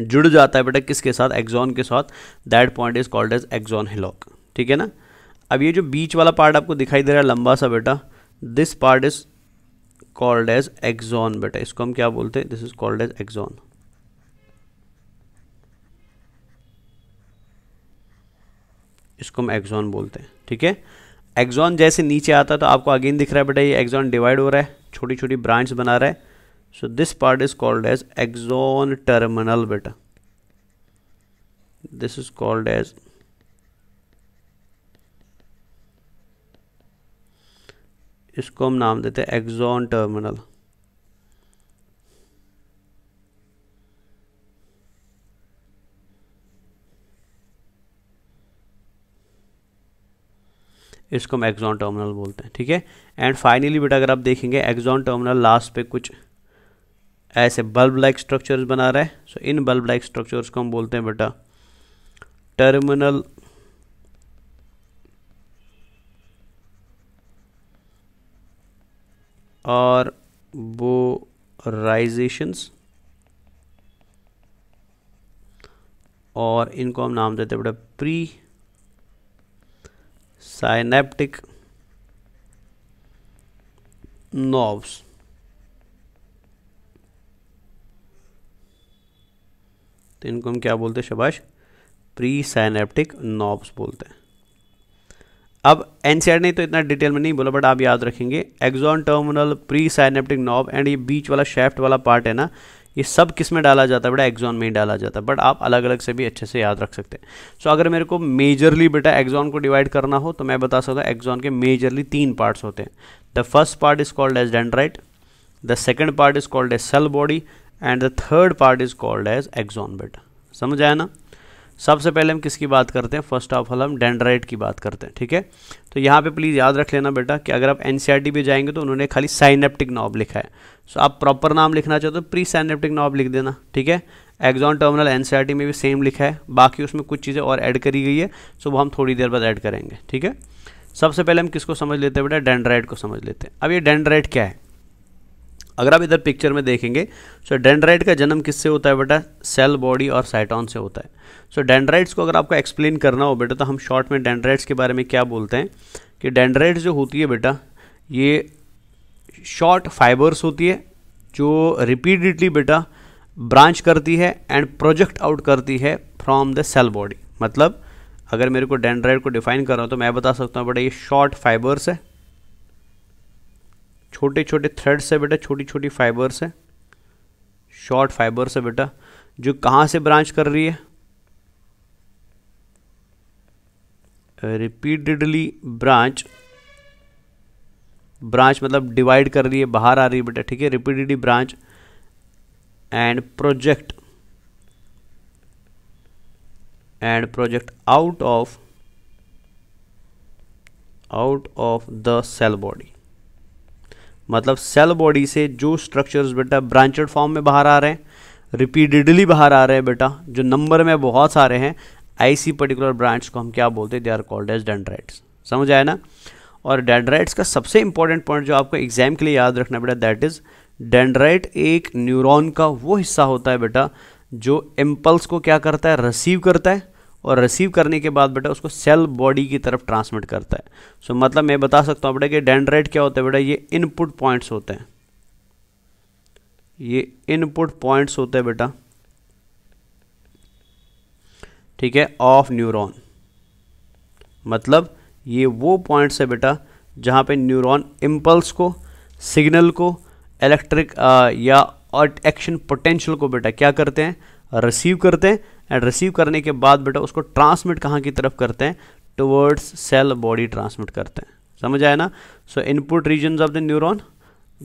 Speaker 1: जुड़ जाता है बेटा किसके साथ एक्जॉन के साथ that point is called as axon hillock ठीक है ना अब ये जो बीच वाला पार्ट आपको दिखाई दे रहा है लंबा सा बेटा this part is called as axon बेटा इसको हम क्या बोलते हैं this is called as axon इसको हम एक्जॉन बोलते हैं ठीक है एक्जॉन जैसे नीचे आता है तो आपको अगेन दिख रहा है बेटा ये एक्जॉन डिवाइड हो रहा है छोटी छोटी ब्रांच बना रहा है so this part is called as axon terminal बेटा दिस इज कॉल्ड एज इसको हम नाम देते हैं एग्जॉन टर्मिनल इसको हम एग्जॉन टर्मिनल बोलते हैं ठीक है एंड फाइनली बेटा अगर आप देखेंगे एग्जॉन टर्मिनल लास्ट पे कुछ ऐसे बल्ब लाइक स्ट्रक्चर्स बना रहा है सो so, इन बल्ब लाइक स्ट्रक्चर्स को हम बोलते हैं बेटा टर्मिनल और बोराइजेशंस और इनको हम नाम देते हैं बेटा प्री साइनेप्टिक नॉब्स तो इनको हम क्या बोलते हैं शबाश प्री साइनेप्टिक नॉब्स बोलते हैं अब एन e ने तो इतना डिटेल में नहीं बोला बट आप याद रखेंगे axon terminal pre synaptic knob and ये बीच वाला शेफ्ट वाला पार्ट है ना ये सब किस में डाला जाता है बेटा एग्जॉन में ही डाला जाता है बट आप अलग अलग से भी अच्छे से याद रख सकते हैं सो so, अगर मेरे को मेजरली बेटा एग्जॉन को डिवाइड करना हो तो मैं बता सकता हूँ एग्जॉन के मेजरली तीन पार्ट्स होते हैं the first part is called as dendrite the second part is called as cell body and the third part is called as axon बेटा समझ आया ना सबसे पहले हम किसकी बात करते हैं फर्स्ट ऑफ ऑल हम डेंड्राइट की बात करते हैं ठीक है तो यहाँ पे प्लीज़ याद रख लेना बेटा कि अगर आप एन e भी जाएंगे तो उन्होंने खाली साइनेप्टिक नॉब लिखा है सो आप प्रॉपर नाम लिखना चाहते हो प्री साइनेप्टिक नॉब लिख देना ठीक है एग्जॉन टर्मिनल एन में भी सेम लिखा है बाकी उसमें कुछ चीज़ें और ऐड करी गई है सो वो हम थोड़ी देर बाद ऐड करेंगे ठीक है सबसे पहले हम किसको समझ लेते हैं बेटा डेंड्राइट को समझ लेते हैं अब ये डेंड्राइट क्या है अगर आप इधर पिक्चर में देखेंगे सो so डेंड्राइट का जन्म किससे होता है बेटा सेल बॉडी और साइटॉन से होता है सो so डेंड्राइट्स को अगर आपको एक्सप्लेन करना हो बेटा तो हम शॉर्ट में डेंड्राइट्स के बारे में क्या बोलते हैं कि डेंड्राइट्स जो होती है बेटा ये शॉर्ट फाइबर्स होती है जो रिपीटेडली बेटा ब्रांच करती है एंड प्रोजेक्ट आउट करती है फ्रॉम द सेल बॉडी मतलब अगर मेरे को डेंड्राइड को डिफाइन कर रहा हूँ तो मैं बता सकता हूँ बेटा ये शॉर्ट फाइबर्स है छोटे छोटे थ्रेड्स है बेटा छोटी छोटी फाइबर्स है शॉर्ट फाइबर्स है बेटा जो कहाँ से ब्रांच कर रही है रिपीटेडली ब्रांच ब्रांच मतलब डिवाइड कर रही है बाहर आ रही है बेटा ठीक है repeatedly branch and project and project out of out of the cell body मतलब सेल बॉडी से जो स्ट्रक्चर्स बेटा ब्रांचेड फॉर्म में बाहर आ रहे हैं रिपीटेडली बाहर आ रहे हैं बेटा जो नंबर में बहुत सारे हैं ऐसी पर्टिकुलर ब्रांच को हम क्या बोलते हैं they are called as dendrites समझ आए ना और डेंड्राइट्स का सबसे इंपॉर्टेंट पॉइंट जो आपको एग्जाम के लिए याद रखना बेटा दैट इज डेंड्राइट एक न्यूरोन का वो हिस्सा होता है बेटा जो इम्पल्स को क्या करता है रिसीव करता है और रिसीव करने के बाद बेटा उसको सेल बॉडी की तरफ ट्रांसमिट करता है सो so, मतलब मैं बता सकता हूँ बेटा कि डेंड्राइट क्या होता है बेटा ये इनपुट पॉइंट्स होते हैं ये इनपुट पॉइंट्स होते हैं बेटा ठीक है ऑफ न्यूरॉन मतलब ये वो पॉइंट्स है बेटा जहाँ पे न्यूरॉन इम्पल्स को सिग्नल को इलेक्ट्रिक या एक्शन पोटेंशियल को बेटा क्या करते हैं रिसीव करते हैं एंड रिसीव करने के बाद बेटा उसको ट्रांसमिट कहाँ की तरफ करते हैं टुवर्ड्स सेल बॉडी ट्रांसमिट करते हैं समझ आया ना so input region of the neuron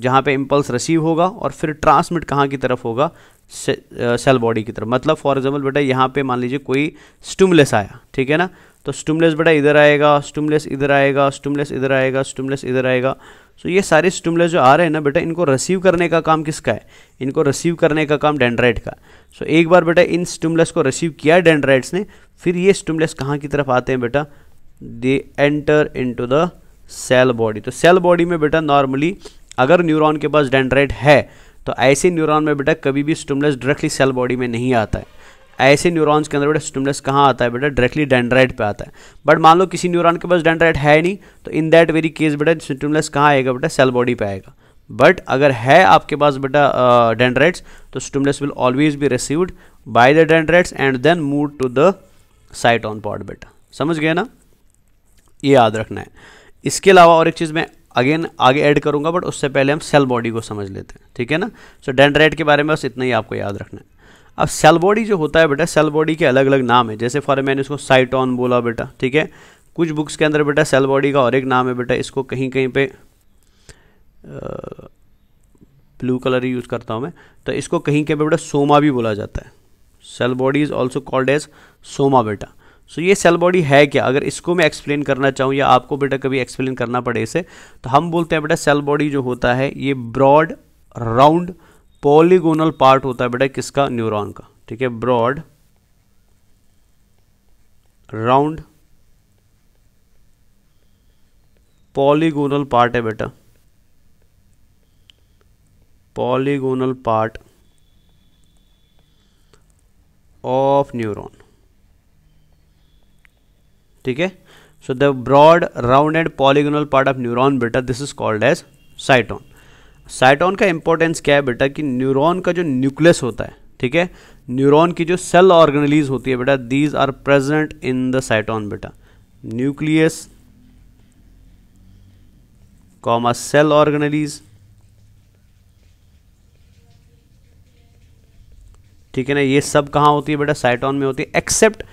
Speaker 1: जहाँ पे इम्पल्स रिसीव होगा और फिर ट्रांसमिट कहाँ की तरफ होगा सेल बॉडी की तरफ मतलब फॉर एग्जाम्पल बेटा यहाँ पे मान लीजिए कोई स्टूमलेस आया ठीक है ना तो स्टूमलेस बेटा इधर आएगा स्टूमलेस इधर आएगा स्टूमलेस इधर आएगा स्टूमलेस इधर आएगा सो ये सारे स्टूमलेस जो आ रहे हैं ना बेटा इनको रिसीव करने का काम किसका है इनको रिसीव करने का काम डेंड्राइट का सो एक बार बेटा इन स्टूमलेस को रिसीव किया डेंड्राइट्स ने फिर ये स्टूमलेस कहाँ की तरफ आते हैं बेटा they enter into the cell body तो सेल बॉडी में बेटा नॉर्मली अगर न्यूरॉन के पास डेंड्राइट है तो ऐसे न्यूरॉन में बेटा कभी भी स्टूमलस डायरेक्टली सेल बॉडी में नहीं आता है ऐसे न्यूरॉन्स के अंदर बेटा स्टूमलस कहाँ आता है बेटा डायरेक्टली डेंड्राइट पे आता है बट मान लो किसी न्यूरॉन के पास डेंड्राइट है नहीं तो इन दैट वेरी केस बेटा स्टूमलस कहाँ आएगा बेटा सेल बॉडी पे आएगा बट अगर है आपके पास बेटा डेंड्राइट्स तो stimulus will always be received by the dendrites and then move to the cyton pod बेटा समझ गए ना ये याद रखना है इसके अलावा और एक चीज़ मैं अगेन आगे ऐड करूंगा बट उससे पहले हम सेल बॉडी को समझ लेते हैं ठीक है ना सो डेंड्राइट के बारे में बस इतना ही आपको याद रखना है अब सेल बॉडी जो होता है बेटा सेल बॉडी के अलग अलग नाम है जैसे फॉर मैंने इसको साइटॉन बोला बेटा ठीक है कुछ बुक्स के अंदर बेटा सेल बॉडी का और एक नाम है बेटा इसको कहीं कहीं पर ब्लू कलर यूज़ करता हूँ मैं तो इसको कहीं कहीं पर बेटा सोमा भी बोला जाता है cell body is also called as soma बेटा सो so, ये सेल बॉडी है क्या अगर इसको मैं एक्सप्लेन करना चाहूँ या आपको बेटा कभी एक्सप्लेन करना पड़े इसे तो हम बोलते हैं बेटा सेल बॉडी जो होता है ये ब्रॉड राउंड पॉलीगोनल पार्ट होता है बेटा किसका न्यूरॉन का ठीक है ब्रॉड राउंड पॉलीगोनल पार्ट है बेटा पॉलीगोनल पार्ट ऑफ न्यूरॉन ठीक है so the broad rounded polygonal part of neuron बेटा this is called as cyton cyton का इंपॉर्टेंस क्या है बेटा कि न्यूरॉन का जो न्यूक्लियस होता है ठीक है न्यूरॉन की जो सेल ऑर्गेनलीज होती है बेटा these are present in the cyton बेटा न्यूक्लियस कॉमा सेल ऑर्गेनलीज ठीक है ना ये सब कहाँ होती है बेटा साइटोन में होती है एक्सेप्ट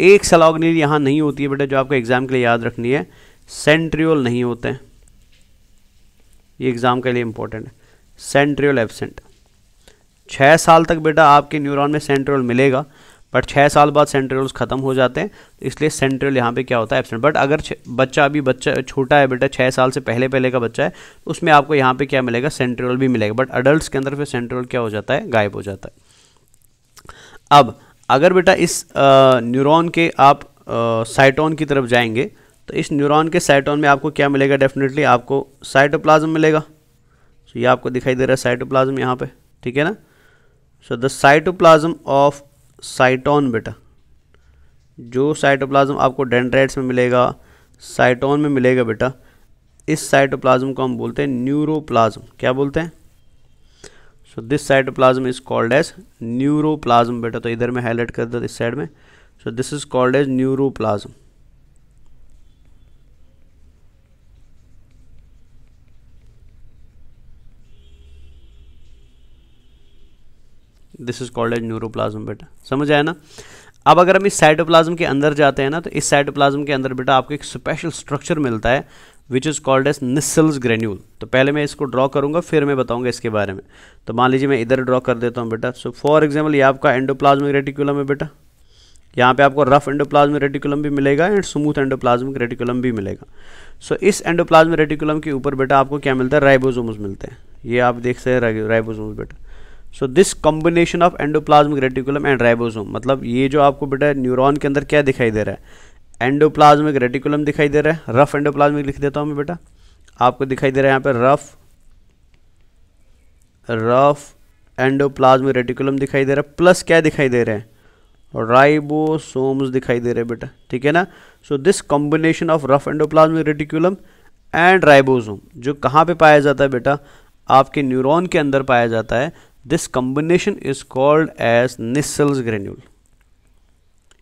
Speaker 1: एक सलाग्निल यहां नहीं होती है बेटा जो आपको एग्ज़ाम के लिए याद रखनी है सेंट्रियोल नहीं होते हैं ये एग्ज़ाम के लिए इंपॉर्टेंट है सेंट्रियोल एबसेंट छः साल तक बेटा आपके न्यूरॉन में सेंट्रियोल मिलेगा बट छः साल बाद सेंट्रियोल्स ख़त्म हो जाते हैं इसलिए सेंट्रियल यहाँ पे क्या होता है एबसेंट बट अगर बच्चा अभी बच्चा छोटा है बेटा छः साल से पहले पहले का बच्चा है तो उसमें आपको यहाँ पे क्या मिलेगा सेंट्रियोल भी मिलेगा बट अडल्ट के अंदर फिर सेंट्रियोल क्या हो जाता है गायब हो जाता है अब अगर बेटा इस न्यूरॉन के आप साइटोन की तरफ जाएंगे तो इस न्यूरॉन के साइटोन में आपको क्या मिलेगा डेफिनेटली आपको साइटोप्लाज्म मिलेगा सो so, ये आपको दिखाई दे रहा है साइटोप्लाज्म यहाँ पे ठीक है ना so the cytoplasm of cyton बेटा जो साइटोप्लाज्म आपको डेंड्राइट्स में मिलेगा साइटोन में मिलेगा बेटा इस साइटोप्लाज्म को हम बोलते हैं न्यूरोप्लाज्म क्या बोलते हैं so this cytoplasm is called as neuroplasm बेटा तो इधर में हाईलाइट कर दो इस साइड में so this is called as neuroplasm this is called as neuroplasm बेटा समझ आया ना अब अगर हम इस साइटोप्लाज्म के अंदर जाते हैं ना तो इस साइटोप्लाज्म के अंदर बेटा आपको एक स्पेशल स्ट्रक्चर मिलता है which is called as Nissl's granule तो पहले मैं इसको ड्रॉ करूँगा फिर मैं बताऊँगा इसके बारे में तो मान लीजिए मैं इधर ड्रॉ कर देता हूँ बेटा सो फॉर एग्जाम्पल ये आपका एंडोप्लाज्मिक रेटिकुलम है बेटा यहाँ पे आपको रफ एंडोप्लाज्मिक रेटिकुलम भी मिलेगा एंड स्मूथ एंडोप्लाज्मिक रेटिकुलम भी मिलेगा सो so, इस एंडोप्लाज्मिक रेटिकुलम के ऊपर बेटा आपको क्या मिलता है राइबोसोम्स मिलते हैं ये आप देख सकते हैं राइबोसोम्स बेटा so this combination of endoplasmic reticulum and ribosome मतलब ये जो आपको बेटा न्यूरॉन के अंदर क्या दिखाई दे रहा है एंडोप्लाज्मिक रेटिकुलम दिखाई दे रहा है रफ एंडोप्लाज्मिक लिख देता हूँ मैं बेटा आपको दिखाई दे रहा है यहाँ पे रफ रफ एंडोप्लाज्मिक रेटिकुलम दिखाई दे रहा है प्लस क्या दिखाई दे रहे हैं राइबोसोम्स दिखाई दे रहे हैं बेटा ठीक है ना so this combination of rough endoplasmic reticulum and ribosome जो कहाँ पे पाया जाता है बेटा आपके न्यूरॉन के अंदर पाया जाता है this combination is called as Nissl's granule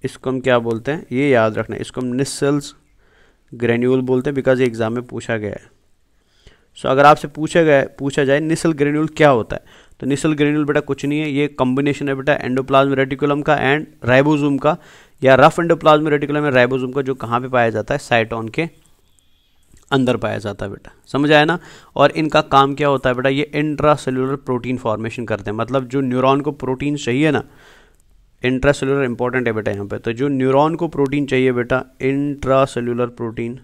Speaker 1: इसको हम क्या बोलते हैं ये याद रखना इसको हम निस्सल्स ग्रेन्यूल बोलते हैं बिकॉज ये एग्ज़ाम में पूछा गया है सो so, अगर आपसे पूछा गया पूछा जाए निसल ग्रेन्यूल क्या होता है तो निसल ग्रेन्यूल बेटा कुछ नहीं है ये कॉम्बिनेशन है बेटा एंडोप्लाज्म रेटिकुलम का एंड राइबोजूम का या rough endoplasm reticulum and ribosome का जो कहाँ पे पाया जाता है साइटॉन के अंदर पाया जाता है बेटा समझ आया ना और इनका काम क्या होता है बेटा ये इंट्रा सेलुलर प्रोटीन फॉर्मेशन करते हैं मतलब जो न्यूरोन को प्रोटीन चाहिए ना इंट्रासेलुलर इंपॉर्टेंट है बेटा यहाँ पे तो जो न्यूरॉन को प्रोटीन चाहिए बेटा इंट्रासेलुलर प्रोटीन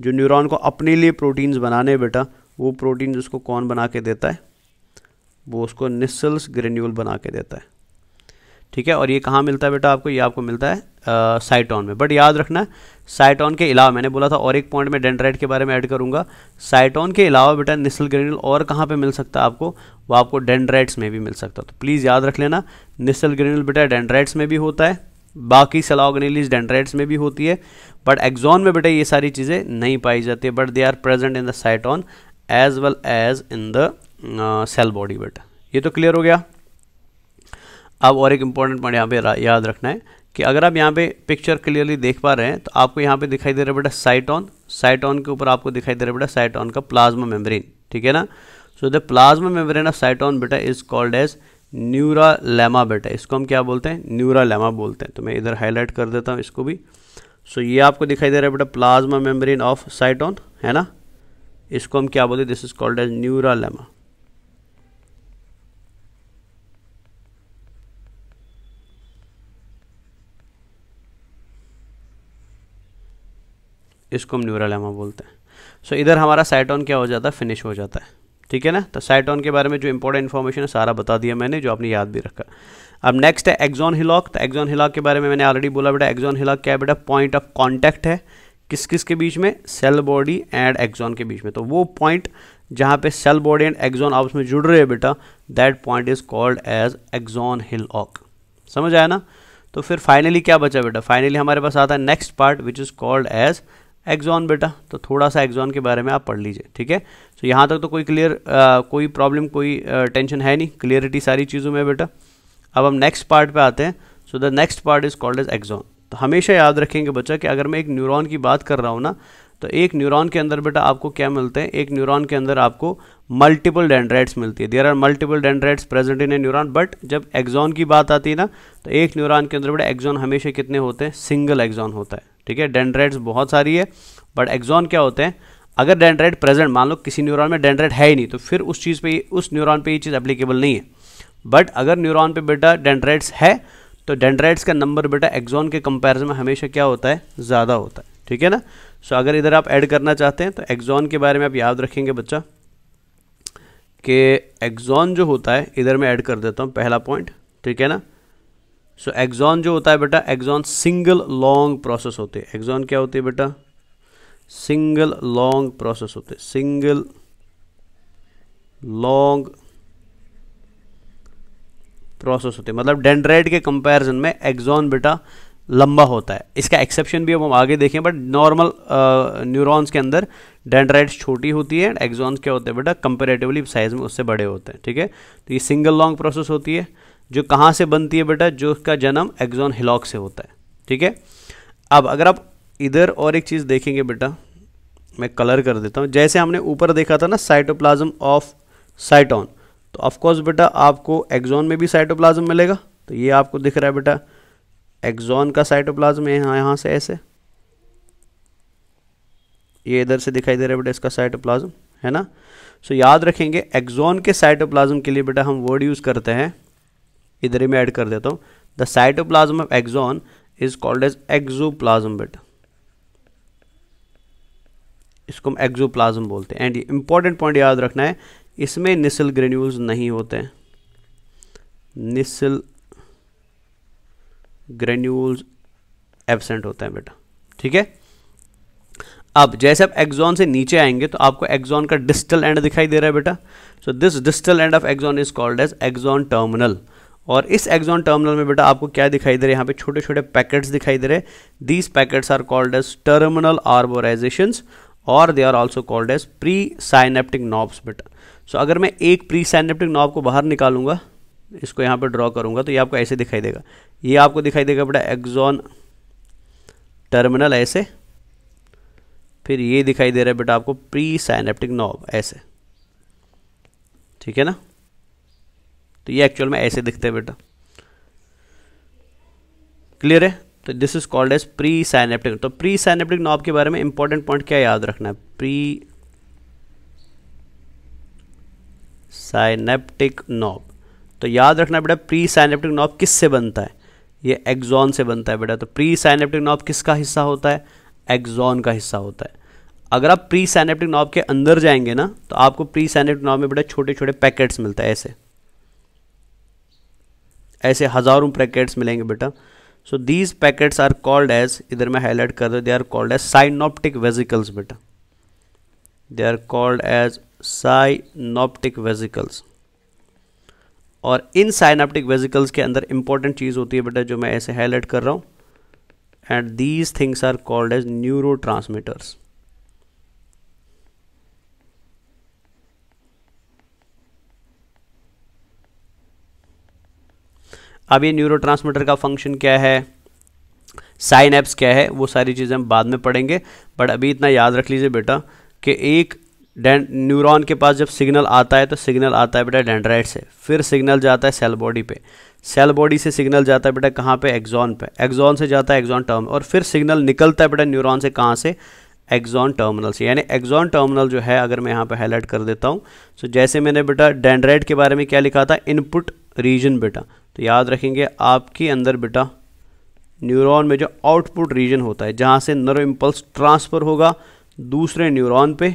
Speaker 1: जो न्यूरॉन को अपने लिए प्रोटीन्स बनाने बेटा वो प्रोटीन उसको कौन बना के देता है वो उसको निसल्स ग्रेन्यूल बना के देता है ठीक है और ये कहाँ मिलता है बेटा आपको ये आपको मिलता है साइटॉन में बट याद रखना है साइटॉन के अलावा मैंने बोला था और एक पॉइंट में डेंड्राइट के बारे में ऐड करूंगा साइटॉन के अलावा बेटा निसल ग्रेन्यूल और कहाँ पे मिल सकता है आपको वो आपको डेंड्राइट्स में भी मिल सकता है तो प्लीज़ याद रख लेना निसल ग्रेन्यूल बेटा डेंड्राइट्स में भी होता है बाकी सलागनेलिस डेंड्राइट्स में भी होती है बट एक्जोन में बेटा ये सारी चीज़ें नहीं पाई जाती है but they are present in the cyton as well as in the cell body बेटा ये तो क्लियर हो गया अब और एक इम्पॉर्टेंट पॉइंट यहाँ पे याद रखना है कि अगर आप यहाँ पे पिक्चर क्लियरली देख पा रहे हैं तो आपको यहाँ पे दिखाई दे रहा है बेटा साइटॉन साइटॉन के ऊपर आपको दिखाई दे रहा है बेटा साइटॉन का प्लाज्मा मेम्ब्रेन ठीक है ना so the plasma membrane of cyton बेटा is called as neurilemma बेटा इसको हम क्या बोलते हैं न्यूरा लेमा बोलते हैं तो मैं इधर हाईलाइट कर देता हूँ इसको भी सो so, ये आपको दिखाई दे रहा है बेटा प्लाज्मा मेम्ब्रेन ऑफ साइटॉन है ना इसको हम क्या बोलते हैं this is called as neurilemma इसको हम न्यूरालेमा बोलते हैं सो so, इधर हमारा साइटॉन क्या हो जाता है फिनिश हो जाता है ठीक है ना तो साइटॉन के बारे में जो इंपॉर्टेंट इन्फॉर्मेशन है सारा बता दिया मैंने जो आपने याद भी रखा अब नेक्स्ट है एक्जॉन हिलॉक तो एक्जॉन हिलॉक के बारे में मैंने ऑलरेडी बोला बेटा एक्जॉन हिलॉक क्या है बेटा पॉइंट ऑफ कॉन्टैक्ट है किस किस के बीच में सेल बॉडी एंड एक्जॉन के बीच में तो वो पॉइंट जहाँ पे सेल बॉडी एंड एक्जॉन आपस में जुड़ रहे हैं बेटा that point is called as axon hillock समझ आया ना तो फिर फाइनली क्या बचा बेटा फाइनली हमारे पास आता है next part which is called as axon बेटा तो थोड़ा सा एग्जॉन के बारे में आप पढ़ लीजिए ठीक है तो यहाँ तक तो कोई क्लियर कोई प्रॉब्लम कोई टेंशन है नहीं क्लियरिटी सारी चीज़ों में बेटा अब हम नेक्स्ट पार्ट पे आते हैं so the next part is called as axon तो हमेशा याद रखेंगे बच्चा कि अगर मैं एक न्यूरॉन की बात कर रहा हूँ ना तो एक न्यूरॉन के अंदर बेटा आपको क्या मिलते हैं एक न्यूरॉन के अंदर आपको मल्टीपल डेंड्राइट्स मिलती है there are multiple dendrites present in a neuron but जब एग्जॉन की बात आती है ना तो एक न्यूरॉन के अंदर बड़े एग्जॉन हमेशा कितने होते हैं सिंगल एग्जॉन होता है ठीक है डेंड्राइट्स बहुत सारी है बट एग्जॉन क्या होते हैं अगर डेंड्राइट प्रेजेंट मान लो किसी न्यूरॉन में डेंड्राइट है ही नहीं तो फिर उस चीज़ पर उस न्यूरॉन पे ये चीज़ एप्लीकेबल नहीं है बट अगर न्यूरॉन पर बेटा डेंड्राइट्स है तो डेंड्राइट्स का नंबर बेटा एक्जॉन के कंपेरिजन में हमेशा क्या होता है ज़्यादा होता है ठीक है ना सो so, अगर इधर आप ऐड करना चाहते हैं तो एक्जॉन के बारे में आप याद रखेंगे बच्चा कि एग्जॉन जो होता है इधर मैं ऐड कर देता हूँ पहला पॉइंट ठीक है ना सो so, एग्जॉन जो होता है बेटा एग्जॉन सिंगल लॉन्ग प्रोसेस होते हैं एग्जॉन क्या होते हैं बेटा सिंगल लॉन्ग प्रोसेस होते हैं सिंगल लॉन्ग प्रोसेस होते हैं मतलब डेंड्राइड के कंपैरिजन में एग्जॉन बेटा लंबा होता है इसका एक्सेप्शन भी अब हम आगे देखें बट नॉर्मल न्यूरॉन्स के अंदर डेंड्राइट्स छोटी होती है एंड क्या होते हैं बेटा कंपेरेटिवली साइज में उससे बड़े होते हैं ठीक है तो ये सिंगल लॉन्ग प्रोसेस होती है जो कहाँ से बनती है बेटा जो उसका जन्म एग्जॉन हिलॉक से होता है ठीक है अब अगर आप इधर और एक चीज़ देखेंगे बेटा मैं कलर कर देता हूँ जैसे हमने ऊपर देखा था ना साइटोप्लाज्म ऑफ साइटॉन तो ऑफकोर्स बेटा आपको एक्जॉन में भी साइटोप्लाज्म मिलेगा तो ये आपको दिख रहा है बेटा एक्सॉन का साइटोप्लाज्म है यहाँ यहाँ से ऐसे ये इधर से दिखाई दे रहा है बेटा इसका साइटोप्लाज्म है ना सो so, याद रखेंगे एक्सॉन के साइटोप्लाज्म के लिए बेटा हम वर्ड यूज़ करते हैं इधर ही मैं ऐड कर देता हूँ the cytoplasm of axon is called as axoplasm बेटा इसको हम एक्जोप्लाज्म बोलते हैं एंड इंपॉर्टेंट पॉइंट याद रखना है इसमें निसल ग्रेन्यूल्स नहीं होते हैं निसल ग्रेन्यूल्स एबसेंट होते हैं बेटा ठीक है अब जैसे आप एक्जॉन से नीचे आएंगे तो आपको एक्जॉन का डिस्टल एंड दिखाई दे रहा है बेटा so this distal end of axon is called as axon terminal और इस एक्जॉन टर्मिनल में बेटा आपको क्या दिखाई दे रहा है यहाँ पे छोटे छोटे पैकेट्स दिखाई दे रहे हैं these packets are called as terminal arborization और they are also called as pre synaptic knobs बेटा सो अगर मैं एक प्री साइनेप्टिक नॉब को बाहर निकालूंगा इसको यहाँ पर ड्रॉ करूँगा तो ये आपको ऐसे दिखाई देगा ये आपको दिखाई देगा बेटा एक्जॉन टर्मिनल ऐसे फिर ये दिखाई दे रहा है बेटा आपको प्री साइनेप्टिक नॉब ऐसे ठीक है ना तो ये एक्चुअल में ऐसे दिखते हैं बेटा क्लियर है तो this is called as pre synaptic तो प्री साइनेप्टिक नॉब के बारे में इंपॉर्टेंट पॉइंट क्या याद रखना है प्री साइनेप्टिक नॉब तो याद रखना बेटा प्री साइनेप्टिक नॉब किससे बनता है ये एक्जॉन से बनता है बेटा तो प्री साइनेप्टिक नॉब किसका हिस्सा होता है एक्जॉन का हिस्सा होता है अगर आप प्री साइनेप्टिक नॉब के अंदर जाएंगे ना तो आपको प्री साइनेप्टिक नॉब में बेटा छोटे छोटे पैकेट्स मिलता है ऐसे ऐसे हज़ारों पैकेट्स मिलेंगे बेटा so these packets are called as इधर मैं हाईलाइट कर दूँ they are called as synaptic vesicles बेटा they are called as synaptic vesicles और इन साइनाप्टिक वेजिकल्स के अंदर इंपॉर्टेंट चीज़ होती है बेटा जो मैं ऐसे हाईलाइट कर रहा हूँ and these things are called as neurotransmitters अब ये न्यूरो ट्रांसमीटर का फंक्शन क्या है साइन एप्स क्या है वो सारी चीज़ें हम बाद में पढ़ेंगे बट अभी इतना याद रख लीजिए बेटा कि एक न्यूरॉन के पास जब सिग्नल आता है तो सिग्नल आता है बेटा डेंड्राइट से फिर सिग्नल जाता है सेल बॉडी पे सेल बॉडी से सिग्नल जाता है बेटा कहाँ पे एक्जॉन पे एक्जॉन से जाता है एक्जॉन टर्म और फिर सिग्नल निकलता है बेटा न्यूरॉन से कहाँ से एक्जॉन टर्मिनल से यानी एक्जॉन टर्मिनल जो है अगर मैं यहाँ पे हाईलाइट कर देता हूँ तो जैसे मैंने बेटा डेंड्राइट के बारे में क्या लिखा था इनपुट रीजन बेटा तो याद रखेंगे आपके अंदर बेटा न्यूरोन में जो आउटपुट रीजन होता है जहाँ से नर्व इम्पल्स ट्रांसफ़र होगा दूसरे न्यूरोन पर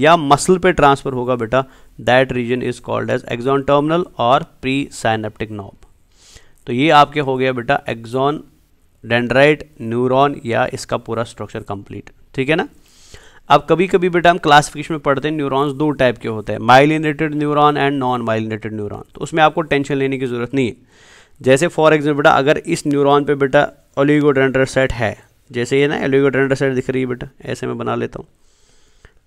Speaker 1: या मसल पे ट्रांसफर होगा बेटा that region is called as axon terminal और प्री साइनेप्टिक नॉब तो ये आपके हो गया बेटा एग्जॉन डेंड्राइट न्यूरॉन या इसका पूरा स्ट्रक्चर कंप्लीट ठीक है ना अब कभी कभी बेटा हम क्लासिफिकेशन में पढ़ते हैं न्यूरॉन्स दो टाइप के होते हैं myelinated neuron and non myelinated neuron तो उसमें आपको टेंशन लेने की ज़रूरत नहीं है जैसे फॉर एग्जाम्पल बेटा अगर इस न्यूरॉन पे बेटा ओलिगोडेंड्रोसाइट है जैसे ये ना ओलिगोडेंड्रोसाइट दिख रही है बेटा ऐसे मैं बना लेता हूँ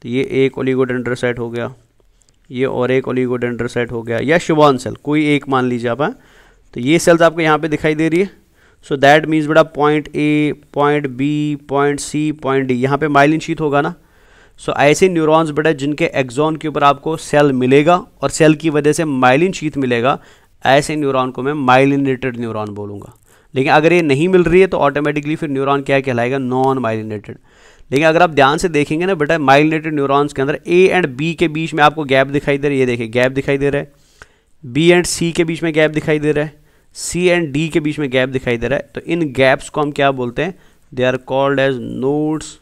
Speaker 1: तो ये एक ओलीगोडेंडर सेट हो गया ये और एक ओलीगोडेंडर सेट हो गया या शुभान सेल कोई एक मान लीजिए आप हाँ। तो ये सेल्स आपको यहाँ पे दिखाई दे रही है सो दैट मीन्स बड़ा point A point B point C point D यहाँ पे माइलिन शीत होगा ना सो so, ऐसे न्यूरॉन्स बड़े जिनके एग्जॉन के ऊपर आपको सेल मिलेगा और सेल की वजह से माइलिन शीत मिलेगा ऐसे न्यूरॉन को मैं माइलिनेटेड न्यूरॉन बोलूँगा लेकिन अगर ये नहीं मिल रही है तो ऑटोमेटिकली फिर न्यूरॉन क्या कहलाएगा नॉन माइलिनेटेड लेकिन अगर आप ध्यान से देखेंगे ना बेटा माइलनेटेड न्यूरॉन्स के अंदर ए एंड बी के बीच में आपको गैप दिखाई दे रहा है ये देखिए गैप दिखाई दे रहा है बी एंड सी के बीच में गैप दिखाई दे रहा है सी एंड डी के बीच में गैप दिखाई दे रहा है तो इन गैप्स को हम क्या बोलते हैं they are called as nodes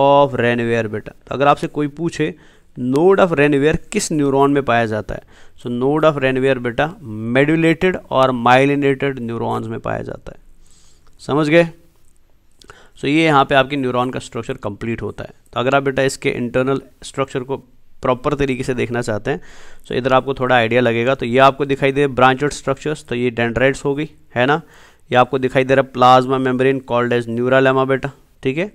Speaker 1: of Ranvier बेटा तो अगर आपसे कोई पूछे नोड ऑफ रेनवेयर किस न्यूरॉन में पाया जाता है सो नोड ऑफ रेनवेयर बेटा मेडुलेटेड और माइलिनेटेड न्यूरॉन्स में पाया जाता है समझ गए सो so, ये यहाँ पे आपके न्यूरॉन का स्ट्रक्चर कंप्लीट होता है तो अगर आप बेटा इसके इंटरनल स्ट्रक्चर को प्रॉपर तरीके से देखना चाहते हैं सो so, इधर आपको थोड़ा आइडिया लगेगा तो ये आपको दिखाई दे ब्रांच स्ट्रक्चर्स तो ये डेंड्राइट्स हो गई है ना ये आपको दिखाई दे रहा है plasma membrane called as neurilemma बेटा ठीक है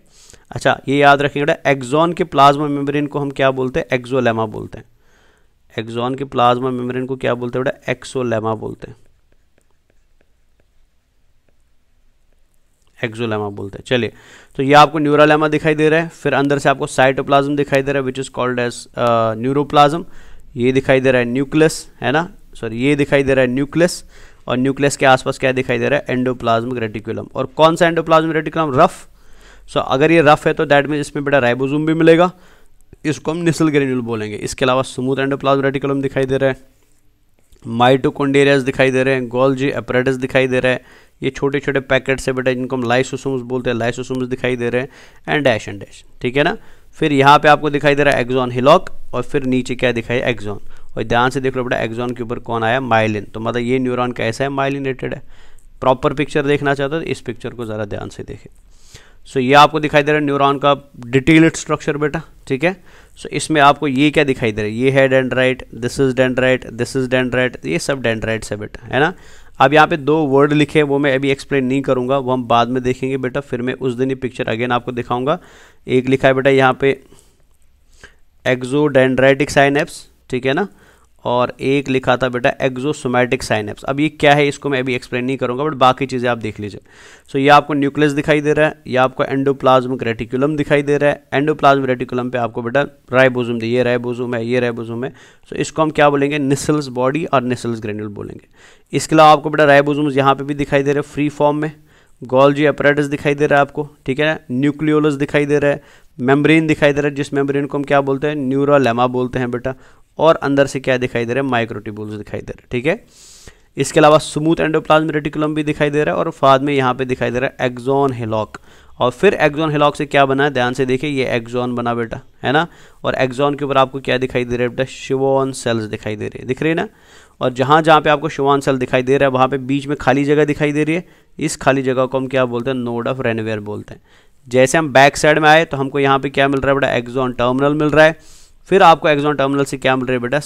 Speaker 1: अच्छा ये याद रखेंगे बेटा एक्जॉन के प्लाज्मा मेम्ब्रेन को हम क्या बोलते हैं एक्जोलेमा बोलते हैं एक्जॉन के प्लाज्मा मेम्ब्रेन को क्या बोलते हैं बेटा एक्सोलेमा बोलते हैं एक्जोलेमा बोलते हैं चलिए तो ये आपको न्यूरोलेमा दिखाई दे रहा है फिर अंदर से आपको साइटोप्लाज्म दिखाई दे रहा है which is called as neuroplasm ये दिखाई दे रहा है न्यूक्लियस है ना सॉरी ये दिखाई दे रहा है न्यूक्लियस और न्यूक्लियस के आसपास क्या दिखाई दे रहा है एंडोप्लाज्मिक रेटिकुलम और कौन सा एंडोप्लाज्मिक रेटिकुलम रफ सो अगर ये रफ है तो दैट मीन इसमें बेटा राइबोजूम भी मिलेगा इसको हम निसल ग्रेन्यूल बोलेंगे इसके अलावा स्मूथ एंडोप्लाज्मिक रेटिकुलम दिखाई दे रहा है माइटोकोन्डेरियाज दिखाई दे रहे हैं गोल्जी अपरेटस दिखाई दे रहा है ये छोटे छोटे पैकेट से बेटा जिनको हम लाइसोसोम्स बोलते हैं लाइसोसोम्स दिखाई दे रहे हैं एंड डैश एंड डैश ठीक है ना फिर यहाँ पे आपको दिखाई दे रहा है एक्जॉन हिलॉक और फिर नीचे क्या दिखाई एक्जॉन और ध्यान से देख लो बेटा एक्जॉन के ऊपर कौन आया माइलिन तो मतलब ये न्यूरॉन कैसा है माइलिनेटेड है प्रॉपर पिक्चर देखना चाहते हो तो इस पिक्चर को ज़रा ध्यान से देखें सो so, ये आपको दिखाई दे रहा है न्यूरॉन का डिटेल्ड स्ट्रक्चर बेटा ठीक है सो so, इसमें आपको ये क्या दिखाई दे रहा है ये है dendrite this is dendrite this is dendrite ये सब डेंड्राइट्स है बेटा है ना अब यहाँ पे दो वर्ड लिखे वो मैं अभी एक्सप्लेन नहीं करूँगा वो हम बाद में देखेंगे बेटा फिर मैं उस दिन ये पिक्चर अगेन आपको दिखाऊंगा एक लिखा है बेटा यहाँ पे एक्जोडेंड्राइटिक साइनएप्स ठीक है ना और एक लिखा था बेटा एक्जोसोमैटिक साइनेप्स अब ये क्या है इसको मैं अभी एक्सप्लेन नहीं करूँगा बट बाकी चीज़ें आप देख लीजिए सो ये आपको न्यूक्लियस दिखाई दे रहा है या आपको एंडोप्लाज्मिक रेटिकुलम दिखाई दे रहा है एंडोप्लाज्मिक रेटिकुलम पे आपको बेटा दे ये रायबोजूम है ये रायबोजूम है सो so, इसको हम क्या बोलेंगे निसल्स बॉडी और निसल्स ग्रेन्यूल बोलेंगे इसके अलावा आपको बेटा राइबोजूम यहाँ पर भी दिखाई दे रहे फ्री फॉर्म में गोल्जी अपरेटस दिखाई दे रहा है आपको ठीक है ना न्यूक्लियोलस दिखाई दे रहा है मेम्ब्रेन दिखाई दे रहा है जिस मेम्ब्रेन को हम क्या बोलते हैं न्यूरोलेमा बोलते हैं बेटा और अंदर से क्या दिखाई दे रहा है माइक्रोटिबुल्स दिखाई दे रहे हैं ठीक है इसके अलावा स्मूथ एंडोप्लाज्म रेटिकुलम भी दिखाई दे रहा है और फाद में यहाँ पे दिखाई दे रहा है एक्जोन हिलॉक और फिर एक्जोन हिलॉक से क्या बना है ध्यान से देखिए ये एक्जोन बना बेटा है ना और एक्जोन के ऊपर आपको क्या दिखाई दे रहा है बेटा शिवॉन सेल्स दिखाई दे रही है दिख रही है ना और जहाँ जहाँ पे आपको शिवान सेल दिखाई दे रहा है वहाँ पे बीच में खाली जगह दिखाई दे रही है इस खाली जगह को हम क्या बोलते हैं नोड ऑफ रेनवेयर बोलते हैं जैसे हम बैक साइड में आए तो हमको यहाँ पे क्या मिल रहा है बेटा एक्जोन टर्मिनल मिल रहा है फिर आपको एक्जोन टर्मिनल से क्या मिल रही है बेटा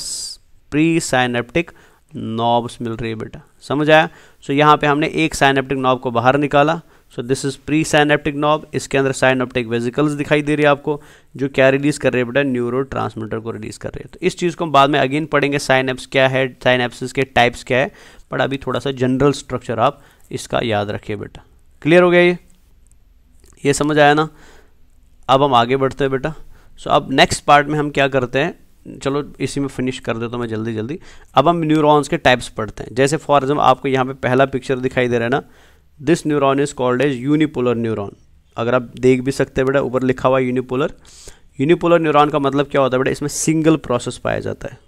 Speaker 1: प्री साइनेप्टिक नॉब्स मिल रही है बेटा समझ आया सो so, यहाँ पे हमने एक साइनेप्टिक नॉब को बाहर निकाला so this is pre synaptic knob इसके अंदर साइनेप्टिक वेजिकल्स दिखाई दे रही है आपको जो क्या रिलीज कर रहे हैं बेटा न्यूरो ट्रांसमीटर को रिलीज कर रहे हैं तो इस चीज़ को हम बाद में अगेन पढ़ेंगे साइनेप्स क्या है साइनेप्सिस के टाइप्स क्या है बट अभी थोड़ा सा जनरल स्ट्रक्चर आप इसका याद रखिए बेटा क्लियर हो गया ये ये समझ आया ना अब हम आगे बढ़ते हैं बेटा सो so, अब नेक्स्ट पार्ट में हम क्या करते हैं चलो इसी में फिनिश कर देता तो मैं जल्दी जल्दी अब हम न्यूरॉन्स के टाइप्स पढ़ते हैं जैसे फॉर एग्जाम्पल आपको यहाँ पे पहला पिक्चर दिखाई दे रहा है ना this neuron is called as unipolar neuron अगर आप देख भी सकते हैं बेटा ऊपर लिखा हुआ यूनिपोलर यूनिपोलर न्यूरॉन का मतलब क्या होता है बेटा इसमें सिंगल प्रोसेस पाया जाता है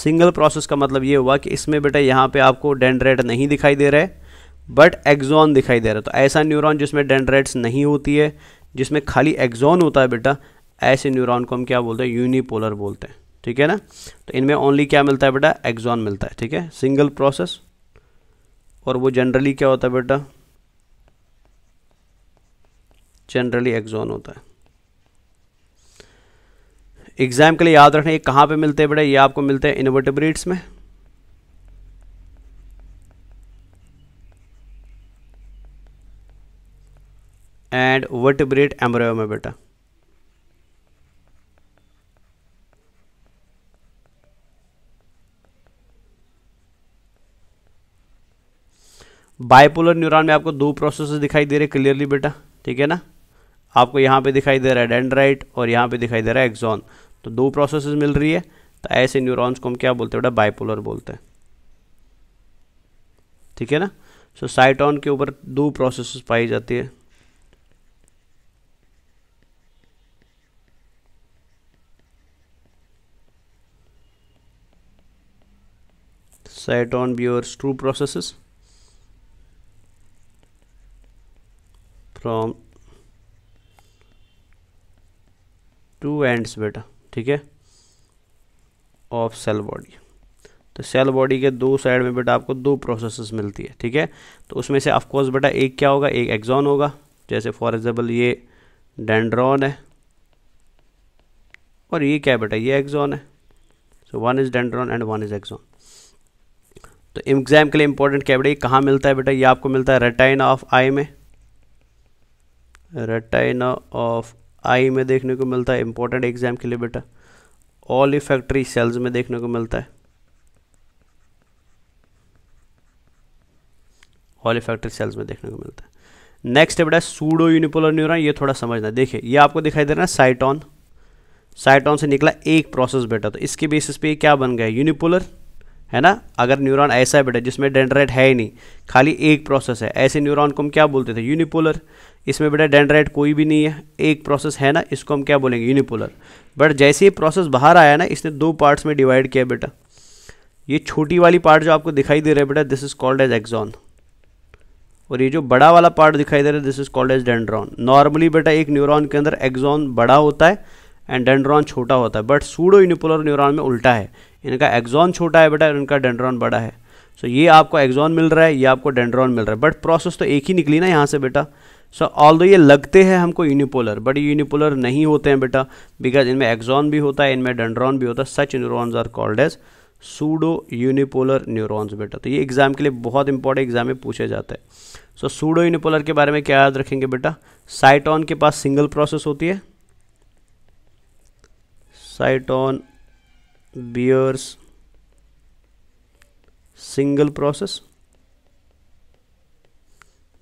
Speaker 1: सिंगल प्रोसेस का मतलब ये हुआ कि इसमें बेटा यहाँ पे आपको डेंड्रेट नहीं दिखाई दे रहा है बट एक्जॉन दिखाई दे रहा है तो ऐसा न्यूरॉन जिसमें डेंड्रेट्स नहीं होती है जिसमें खाली एक्जॉन होता है बेटा ऐसे न्यूरॉन को हम क्या बोलते हैं यूनिपोलर बोलते हैं ठीक है ना तो इनमें ओनली क्या मिलता है बेटा एक्जॉन मिलता है ठीक है सिंगल प्रोसेस और वो जनरली क्या होता है बेटा जनरली एक्जॉन होता है एग्जाम के लिए याद रखना ये कहाँ पे मिलते हैं बेटा ये आपको मिलते हैं इनवर्टिब्रेट्स में एंड वर्टिब्रेट एमरो में बेटा बाइपोलर न्यूरॉन में आपको दो प्रोसेस दिखाई दे रहे क्लियरली बेटा ठीक है ना आपको यहां पे दिखाई दे रहा है डेंड्राइट और यहां पे दिखाई दे रहा है एक्सॉन तो दो प्रोसेस मिल रही है तो ऐसे न्यूरॉन्स को हम क्या बोलते हैं बेटा बाइपोलर बोलते हैं ठीक है ना सो so, साइटॉन के ऊपर दो प्रोसेस पाई जाती है cyton bears two process from two ends बेटा ठीक है ऑफ सेल बॉडी तो सेल बॉडी के दो साइड में बेटा आपको दो प्रोसेस मिलती है ठीक है तो उसमें से ऑफकोर्स बेटा एक क्या होगा एक एग्जॉन होगा जैसे फॉर एग्जाम्पल ये डेंड्रॉन है और ये क्या है बेटा ये एग्जॉन है so one is dendron and one is axon तो एग्जाम के लिए इंपॉर्टेंट क्या बेटा ये कहाँ मिलता है बेटा ये आपको मिलता है रेटाइन ऑफ आई में रेटाइन ऑफ आई में देखने को मिलता है इंपॉर्टेंट एग्जाम के लिए बेटा ऑल इफेक्ट्री सेल्स में देखने को मिलता है ऑल इफेक्ट्री सेल्स में देखने को मिलता है नेक्स्ट है बेटा सूडो यूनिपोलर न्यूरॉन ये थोड़ा समझना देखिए ये आपको दिखाई दे रहा है साइटॉन साइटॉन से निकला एक प्रोसेस बेटा तो इसके बेसिस पे क्या बन गया यूनिपोलर है ना अगर न्यूरॉन ऐसा है बेटा जिसमें डेंड्राइट है ही नहीं खाली एक प्रोसेस है ऐसे न्यूरॉन को हम क्या बोलते थे यूनिपोलर इसमें बेटा डेंड्राइट कोई भी नहीं है एक प्रोसेस है ना इसको हम क्या बोलेंगे यूनिपोलर बट जैसे ये प्रोसेस बाहर आया ना इसने दो पार्ट्स में डिवाइड किया बेटा ये छोटी वाली पार्ट जो आपको दिखाई दे रहा है बेटा this is called as axon और ये जो बड़ा वाला पार्ट दिखाई दे रहा है this is called as dendron normally बेटा एक न्यूरॉन के अंदर एक्जॉन बड़ा होता है एंड डेंड्रॉन छोटा होता है बट सूडो यूनिपोलर न्यूरॉन में उल्टा है इनका एक्जॉन छोटा है बेटा और इनका डेंड्रॉन बड़ा है सो so, ये आपको एक्जॉन मिल रहा है ये आपको डेंड्रॉन मिल रहा है बट प्रोसेस तो एक ही निकली ना यहाँ से बेटा सो ऑल दो ये लगते हैं हमको यूनिपोलर बट यूनिपोलर नहीं होते हैं बेटा बिकॉज इनमें एक्जॉन भी होता है इनमें डंड्रॉन भी होता है such neurons are called as pseudo unipolar neurons बेटा तो ये एग्जाम के लिए बहुत इंपॉर्टेंट एग्जाम में पूछे जाता है सो सूडो यूनिपोलर के बारे में क्या याद रखेंगे बेटा साइटॉन के पास सिंगल प्रोसेस होती है साइटॉन बियर्स सिंगल प्रोसेस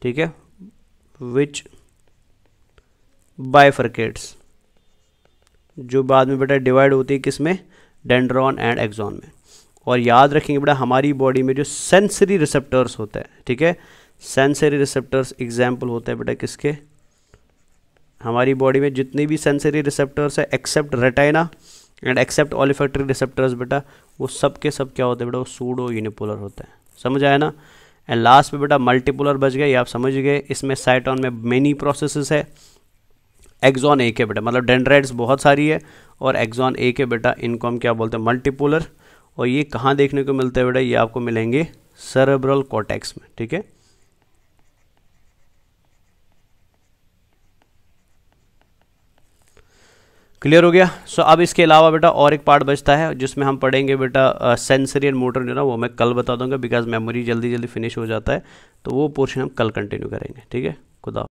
Speaker 1: ठीक है विच बायफर्केट्स जो बाद में बेटा डिवाइड होती है किस में डेंड्रॉन एंड एक्जॉन में और याद रखेंगे बेटा हमारी बॉडी में जो सेंसरी रिसेप्टर्स होते हैं ठीक है सेंसरी रिसेप्टर्स एग्जाम्पल होते हैं बेटा किसके हमारी बॉडी में जितने भी सेंसरी रिसेप्टर्स है except retina and except olfactory receptors बेटा वो सब के सब क्या होते हैं बेटा वो सूडो यूनिपोलर होते हैं समझ आया ना एंड लास्ट में बेटा मल्टीपुलर बच गए आप समझ गए इसमें साइटॉन में मेनी प्रोसेसेस है एक्जॉन ए के बेटा मतलब डेंड्राइड्स बहुत सारी है और एक्जॉन ए के बेटा इनको हम क्या बोलते हैं मल्टीपुलर और ये कहाँ देखने को मिलते हैं बेटा ये आपको मिलेंगे सेरेब्रल कॉटेक्स में ठीक है क्लियर हो गया सो so, अब इसके अलावा बेटा और एक पार्ट बचता है जिसमें हम पढ़ेंगे बेटा सेंसरी एंड मोटर न्यूरॉन वो मैं कल बता दूंगा बिकॉज मेमोरी जल्दी जल्दी फिनिश हो जाता है तो वो पोर्शन हम कल कंटिन्यू करेंगे ठीक है खुदा